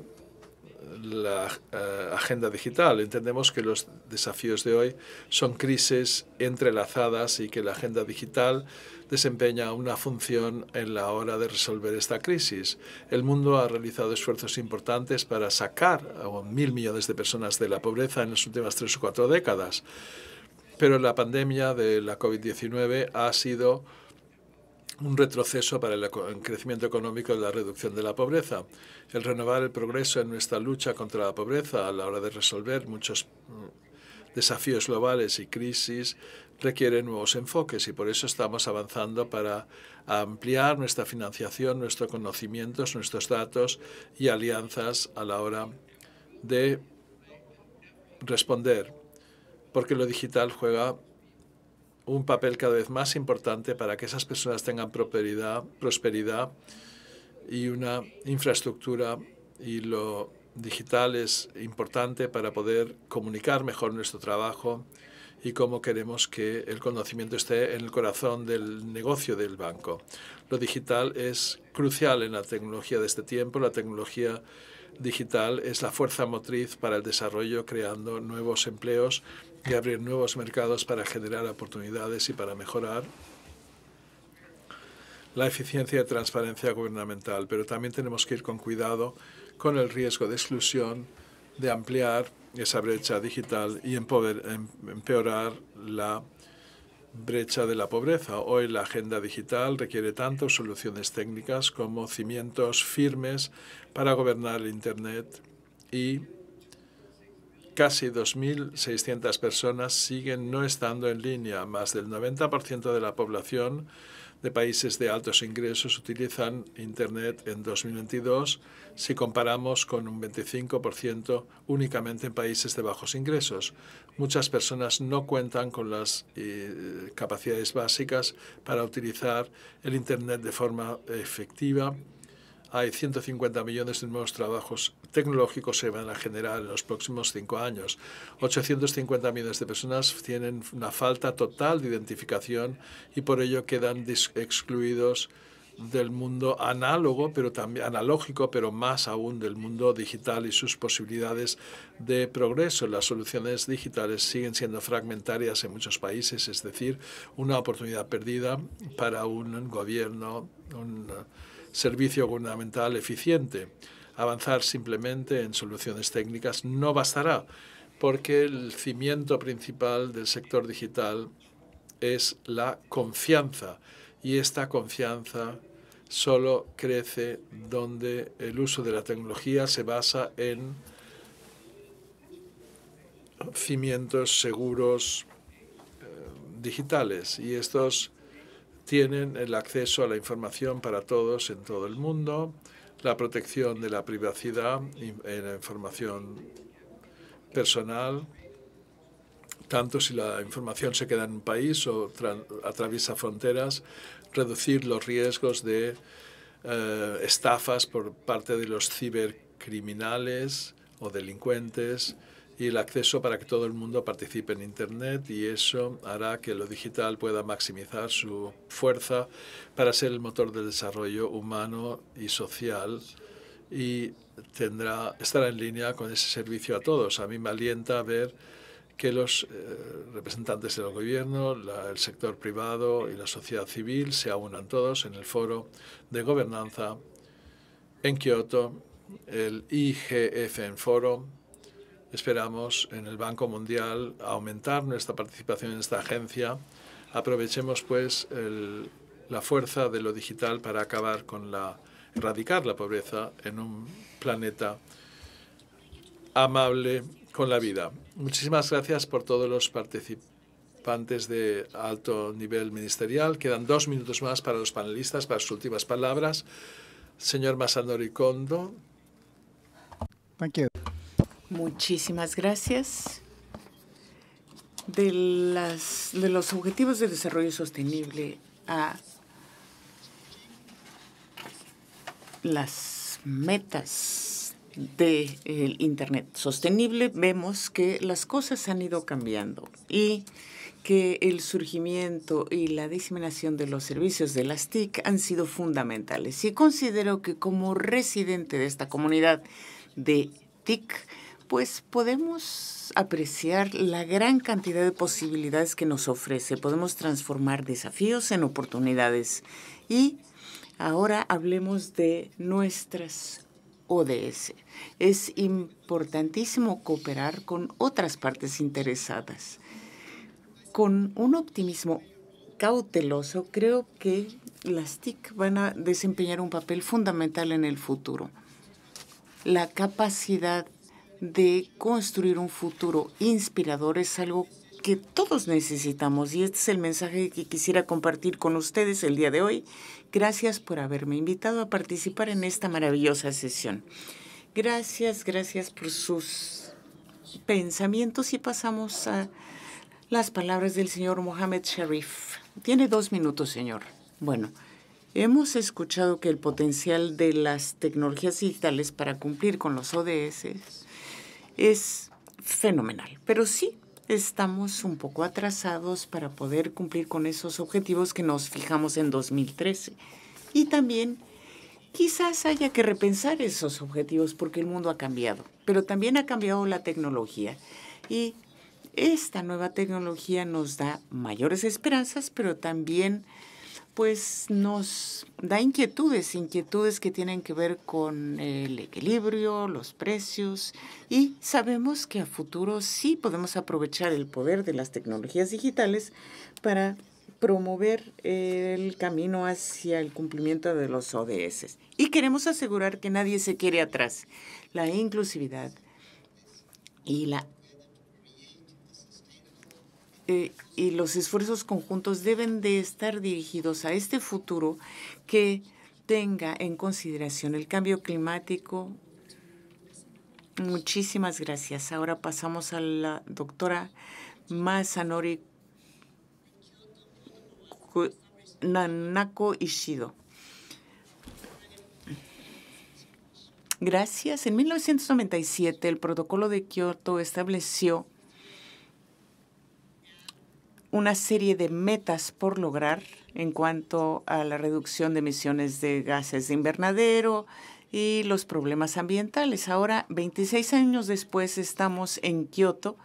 la eh, agenda digital. Entendemos que los desafíos de hoy son crisis entrelazadas y que la agenda digital desempeña una función en la hora de resolver esta crisis. El mundo ha realizado esfuerzos importantes para sacar a mil millones de personas de la pobreza en las últimas tres o cuatro décadas. Pero la pandemia de la COVID-19 ha sido un retroceso para el crecimiento económico y la reducción de la pobreza. El renovar el progreso en nuestra lucha contra la pobreza a la hora de resolver muchos mm, desafíos globales y crisis requiere nuevos enfoques y por eso estamos avanzando para ampliar nuestra financiación, nuestros conocimientos, nuestros datos y alianzas a la hora de responder porque lo digital juega un papel cada vez más importante para que esas personas tengan prosperidad, prosperidad y una infraestructura y lo digital es importante para poder comunicar mejor nuestro trabajo y cómo queremos que el conocimiento esté en el corazón del negocio del banco. Lo digital es crucial en la tecnología de este tiempo. La tecnología digital es la fuerza motriz para el desarrollo, creando nuevos empleos y abrir nuevos mercados para generar oportunidades y para mejorar la eficiencia y transparencia gubernamental, pero también tenemos que ir con cuidado con el riesgo de exclusión, de ampliar esa brecha digital y em, empeorar la brecha de la pobreza. Hoy la agenda digital requiere tanto soluciones técnicas como cimientos firmes para gobernar el Internet y casi 2.600 personas siguen no estando en línea. Más del 90% de la población de países de altos ingresos utilizan Internet en 2022 si comparamos con un 25% únicamente en países de bajos ingresos. Muchas personas no cuentan con las eh, capacidades básicas para utilizar el Internet de forma efectiva hay 150 millones de nuevos trabajos tecnológicos se van a generar en los próximos cinco años. 850 millones de personas tienen una falta total de identificación y por ello quedan excluidos del mundo análogo, pero también analógico, pero más aún del mundo digital y sus posibilidades de progreso. Las soluciones digitales siguen siendo fragmentarias en muchos países, es decir, una oportunidad perdida para un gobierno, servicio gubernamental eficiente. Avanzar simplemente en soluciones técnicas no bastará, porque el cimiento principal del sector digital es la confianza, y esta confianza solo crece donde el uso de la tecnología se basa en cimientos seguros eh, digitales y estos tienen el acceso a la información para todos en todo el mundo, la protección de la privacidad en eh, la información personal, tanto si la información se queda en un país o atraviesa fronteras, reducir los riesgos de eh, estafas por parte de los cibercriminales o delincuentes, y el acceso para que todo el mundo participe en Internet y eso hará que lo digital pueda maximizar su fuerza para ser el motor del desarrollo humano y social y tendrá, estará en línea con ese servicio a todos. A mí me alienta ver que los eh, representantes del gobierno, el sector privado y la sociedad civil se aunan todos en el foro de gobernanza en Kioto, el IGF en foro, Esperamos en el Banco Mundial aumentar nuestra participación en esta agencia. Aprovechemos pues la fuerza de lo digital para acabar con la erradicar la pobreza en un planeta amable con la vida. Muchísimas gracias por todos los participantes de alto nivel ministerial. Quedan dos minutos más para los panelistas, para sus últimas palabras. Señor Masanori Kondo. Thank you. Muchísimas gracias. De, las, de los Objetivos de Desarrollo Sostenible a las metas del de Internet sostenible, vemos que las cosas han ido cambiando y que el surgimiento y la diseminación de los servicios de las TIC han sido fundamentales. Y considero que como residente de esta comunidad de TIC, pues podemos apreciar la gran cantidad de posibilidades que nos ofrece. Podemos transformar desafíos en oportunidades. Y ahora hablemos de nuestras ODS. Es importantísimo cooperar con otras partes interesadas. Con un optimismo cauteloso, creo que las TIC van a desempeñar un papel fundamental en el futuro. La capacidad de construir un futuro inspirador es algo que todos necesitamos y este es el mensaje que quisiera compartir con ustedes el día de hoy. Gracias por haberme invitado a participar en esta maravillosa sesión. Gracias, gracias por sus pensamientos y pasamos a las palabras del señor Mohamed Sharif. Tiene dos minutos, señor. Bueno, hemos escuchado que el potencial de las tecnologías digitales para cumplir con los ODS es fenomenal. Pero sí, estamos un poco atrasados para poder cumplir con esos objetivos que nos fijamos en 2013. Y también quizás haya que repensar esos objetivos porque el mundo ha cambiado, pero también ha cambiado la tecnología. Y esta nueva tecnología nos da mayores esperanzas, pero también pues nos da inquietudes, inquietudes que tienen que ver con el equilibrio, los precios y sabemos que a futuro sí podemos aprovechar el poder de las tecnologías digitales para promover el camino hacia el cumplimiento de los ODS. Y queremos asegurar que nadie se quede atrás. La inclusividad y la eh, y los esfuerzos conjuntos deben de estar dirigidos a este futuro que tenga en consideración el cambio climático. Muchísimas gracias. Ahora pasamos a la doctora Masanori Nanako Ishido. Gracias. En 1997, el protocolo de Kioto estableció una serie de metas por lograr en cuanto a la reducción de emisiones de gases de invernadero y los problemas ambientales. Ahora, 26 años después, estamos en Kioto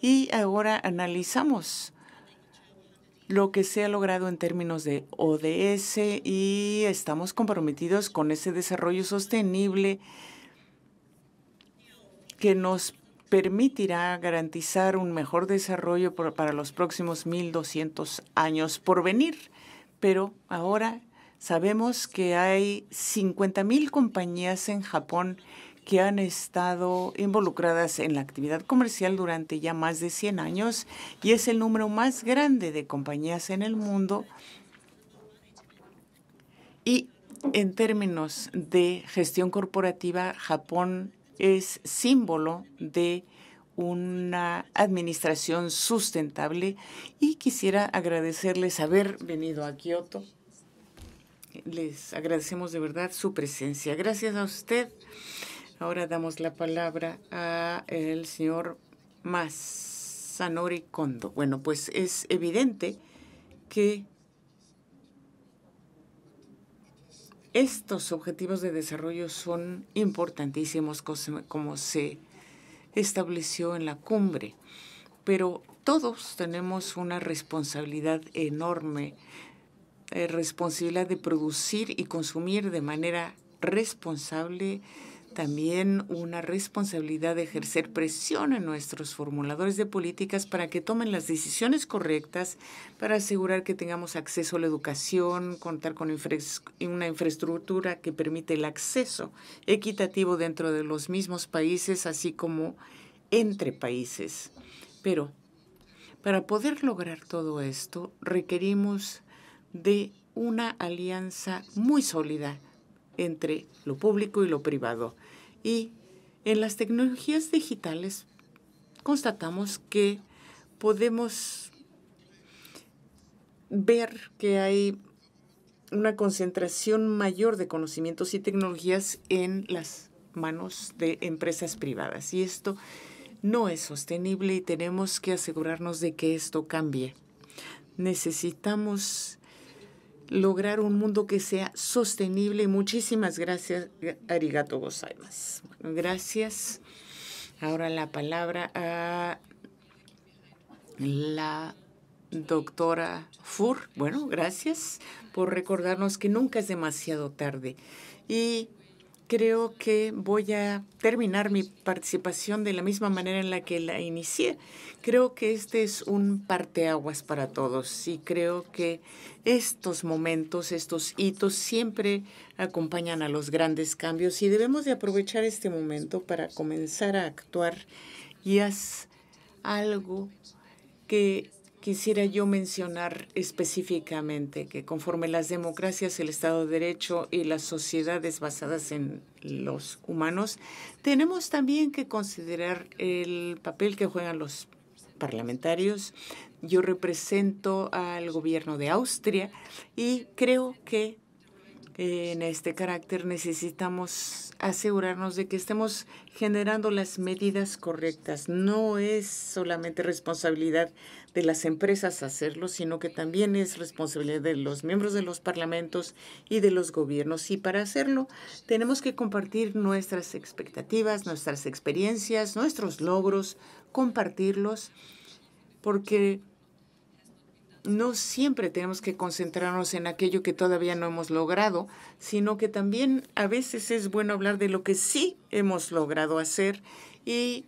y ahora analizamos lo que se ha logrado en términos de ODS y estamos comprometidos con ese desarrollo sostenible que nos permitirá garantizar un mejor desarrollo para los próximos 1.200 años por venir. Pero ahora sabemos que hay 50.000 compañías en Japón que han estado involucradas en la actividad comercial durante ya más de 100 años y es el número más grande de compañías en el mundo. Y en términos de gestión corporativa, Japón es símbolo de una administración sustentable y quisiera agradecerles haber venido a Kioto. Les agradecemos de verdad su presencia. Gracias a usted. Ahora damos la palabra al señor Masanori Kondo. Bueno, pues es evidente que Estos objetivos de desarrollo son importantísimos como se estableció en la cumbre, pero todos tenemos una responsabilidad enorme, eh, responsabilidad de producir y consumir de manera responsable también una responsabilidad de ejercer presión en nuestros formuladores de políticas para que tomen las decisiones correctas para asegurar que tengamos acceso a la educación, contar con una infraestructura que permite el acceso equitativo dentro de los mismos países, así como entre países. Pero para poder lograr todo esto requerimos de una alianza muy sólida entre lo público y lo privado. Y en las tecnologías digitales constatamos que podemos ver que hay una concentración mayor de conocimientos y tecnologías en las manos de empresas privadas. Y esto no es sostenible y tenemos que asegurarnos de que esto cambie. Necesitamos lograr un mundo que sea sostenible. Muchísimas gracias, Arigato gozaimasu. gracias. Ahora la palabra a la doctora Fur. Bueno, gracias por recordarnos que nunca es demasiado tarde. Y creo que voy a terminar mi participación de la misma manera en la que la inicié. Creo que este es un parteaguas para todos y creo que estos momentos, estos hitos siempre acompañan a los grandes cambios y debemos de aprovechar este momento para comenzar a actuar y hacer algo que Quisiera yo mencionar específicamente que conforme las democracias, el Estado de Derecho y las sociedades basadas en los humanos, tenemos también que considerar el papel que juegan los parlamentarios. Yo represento al gobierno de Austria y creo que en este carácter necesitamos asegurarnos de que estemos generando las medidas correctas. No es solamente responsabilidad de las empresas hacerlo, sino que también es responsabilidad de los miembros de los parlamentos y de los gobiernos. Y para hacerlo tenemos que compartir nuestras expectativas, nuestras experiencias, nuestros logros, compartirlos, porque no siempre tenemos que concentrarnos en aquello que todavía no hemos logrado, sino que también a veces es bueno hablar de lo que sí hemos logrado hacer. Y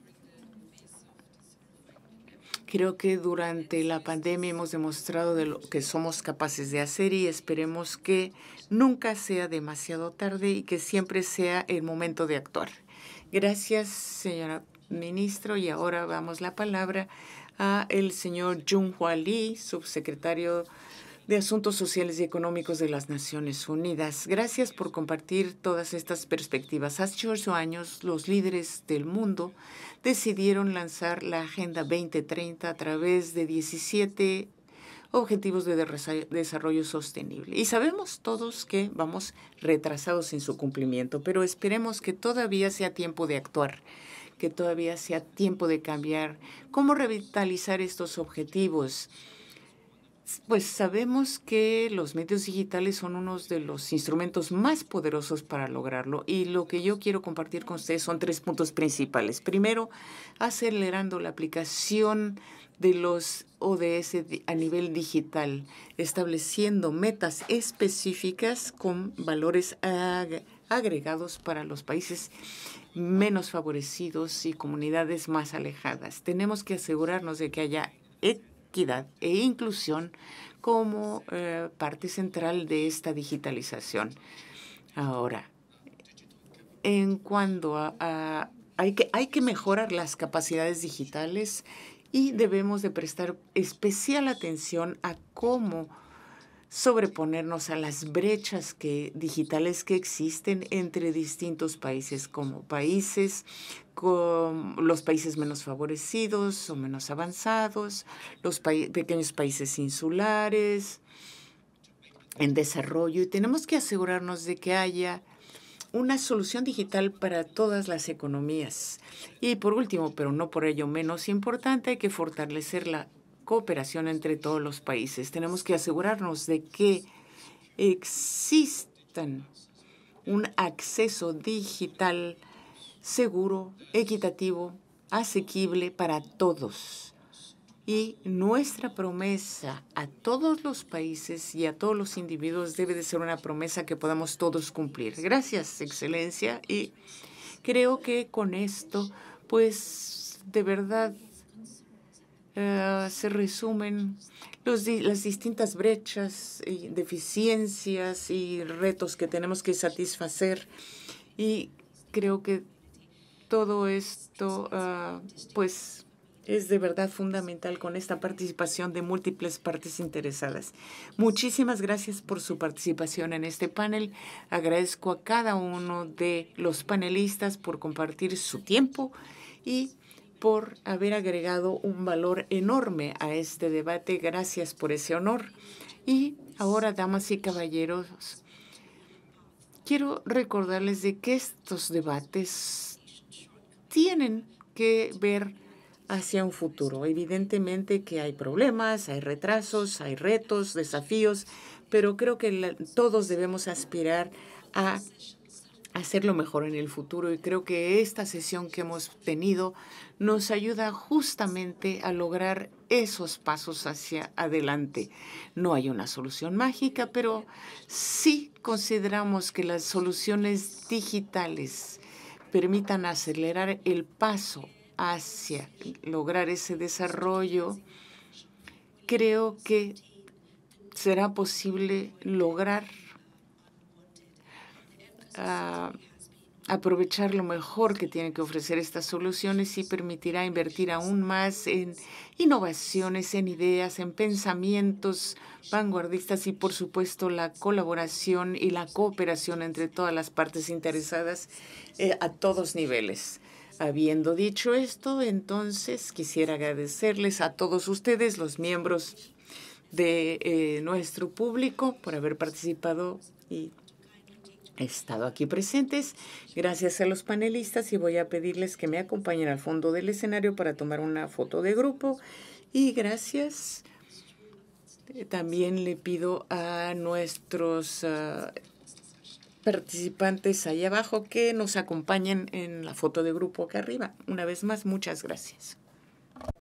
creo que durante la pandemia hemos demostrado de lo que somos capaces de hacer y esperemos que nunca sea demasiado tarde y que siempre sea el momento de actuar. Gracias, señora ministro. Y ahora vamos la palabra a el señor Jung-Hua Lee, subsecretario de Asuntos Sociales y Económicos de las Naciones Unidas. Gracias por compartir todas estas perspectivas. Hace ocho años, los líderes del mundo decidieron lanzar la Agenda 2030 a través de 17 Objetivos de Desarrollo Sostenible. Y sabemos todos que vamos retrasados en su cumplimiento, pero esperemos que todavía sea tiempo de actuar que todavía sea tiempo de cambiar. ¿Cómo revitalizar estos objetivos? Pues sabemos que los medios digitales son uno de los instrumentos más poderosos para lograrlo y lo que yo quiero compartir con ustedes son tres puntos principales. Primero, acelerando la aplicación de los ODS a nivel digital, estableciendo metas específicas con valores agregados para los países menos favorecidos y comunidades más alejadas. Tenemos que asegurarnos de que haya equidad e inclusión como eh, parte central de esta digitalización. Ahora, en cuanto a, hay, que, hay que mejorar las capacidades digitales y debemos de prestar especial atención a cómo sobreponernos a las brechas que, digitales que existen entre distintos países, como países, con los países menos favorecidos o menos avanzados, los pequeños países insulares en desarrollo, y tenemos que asegurarnos de que haya una solución digital para todas las economías. Y por último, pero no por ello menos importante, hay que fortalecer la cooperación entre todos los países. Tenemos que asegurarnos de que existan un acceso digital seguro, equitativo, asequible para todos. Y nuestra promesa a todos los países y a todos los individuos debe de ser una promesa que podamos todos cumplir. Gracias, Excelencia. Y creo que con esto, pues de verdad se eh, resumen las distintas brechas, y deficiencias y retos que tenemos que satisfacer. Y creo que todo esto, ah, pues, es de verdad fundamental con esta participación de múltiples partes interesadas. Muchísimas gracias por su participación en este panel. Agradezco a cada uno de los panelistas por compartir su tiempo y por haber agregado un valor enorme a este debate. Gracias por ese honor. Y ahora, damas y caballeros, quiero recordarles de que estos debates tienen que ver hacia un futuro. Evidentemente que hay problemas, hay retrasos, hay retos, desafíos, pero creo que todos debemos aspirar a hacerlo mejor en el futuro y creo que esta sesión que hemos tenido nos ayuda justamente a lograr esos pasos hacia adelante. No hay una solución mágica, pero si consideramos que las soluciones digitales permitan acelerar el paso hacia lograr ese desarrollo. Creo que será posible lograr ah, aprovechar lo mejor que tienen que ofrecer estas soluciones y permitirá invertir aún más en innovaciones, en ideas, en pensamientos vanguardistas y, por supuesto, la colaboración y la cooperación entre todas las partes interesadas eh, a todos niveles. Habiendo dicho esto, entonces quisiera agradecerles a todos ustedes, los miembros de eh, nuestro público, por haber participado y estado aquí presentes. Gracias a los panelistas y voy a pedirles que me acompañen al fondo del escenario para tomar una foto de grupo. Y gracias. Eh, también le pido a nuestros ah, participantes ahí abajo que nos acompañen en la foto de grupo acá arriba. Una vez más, muchas gracias.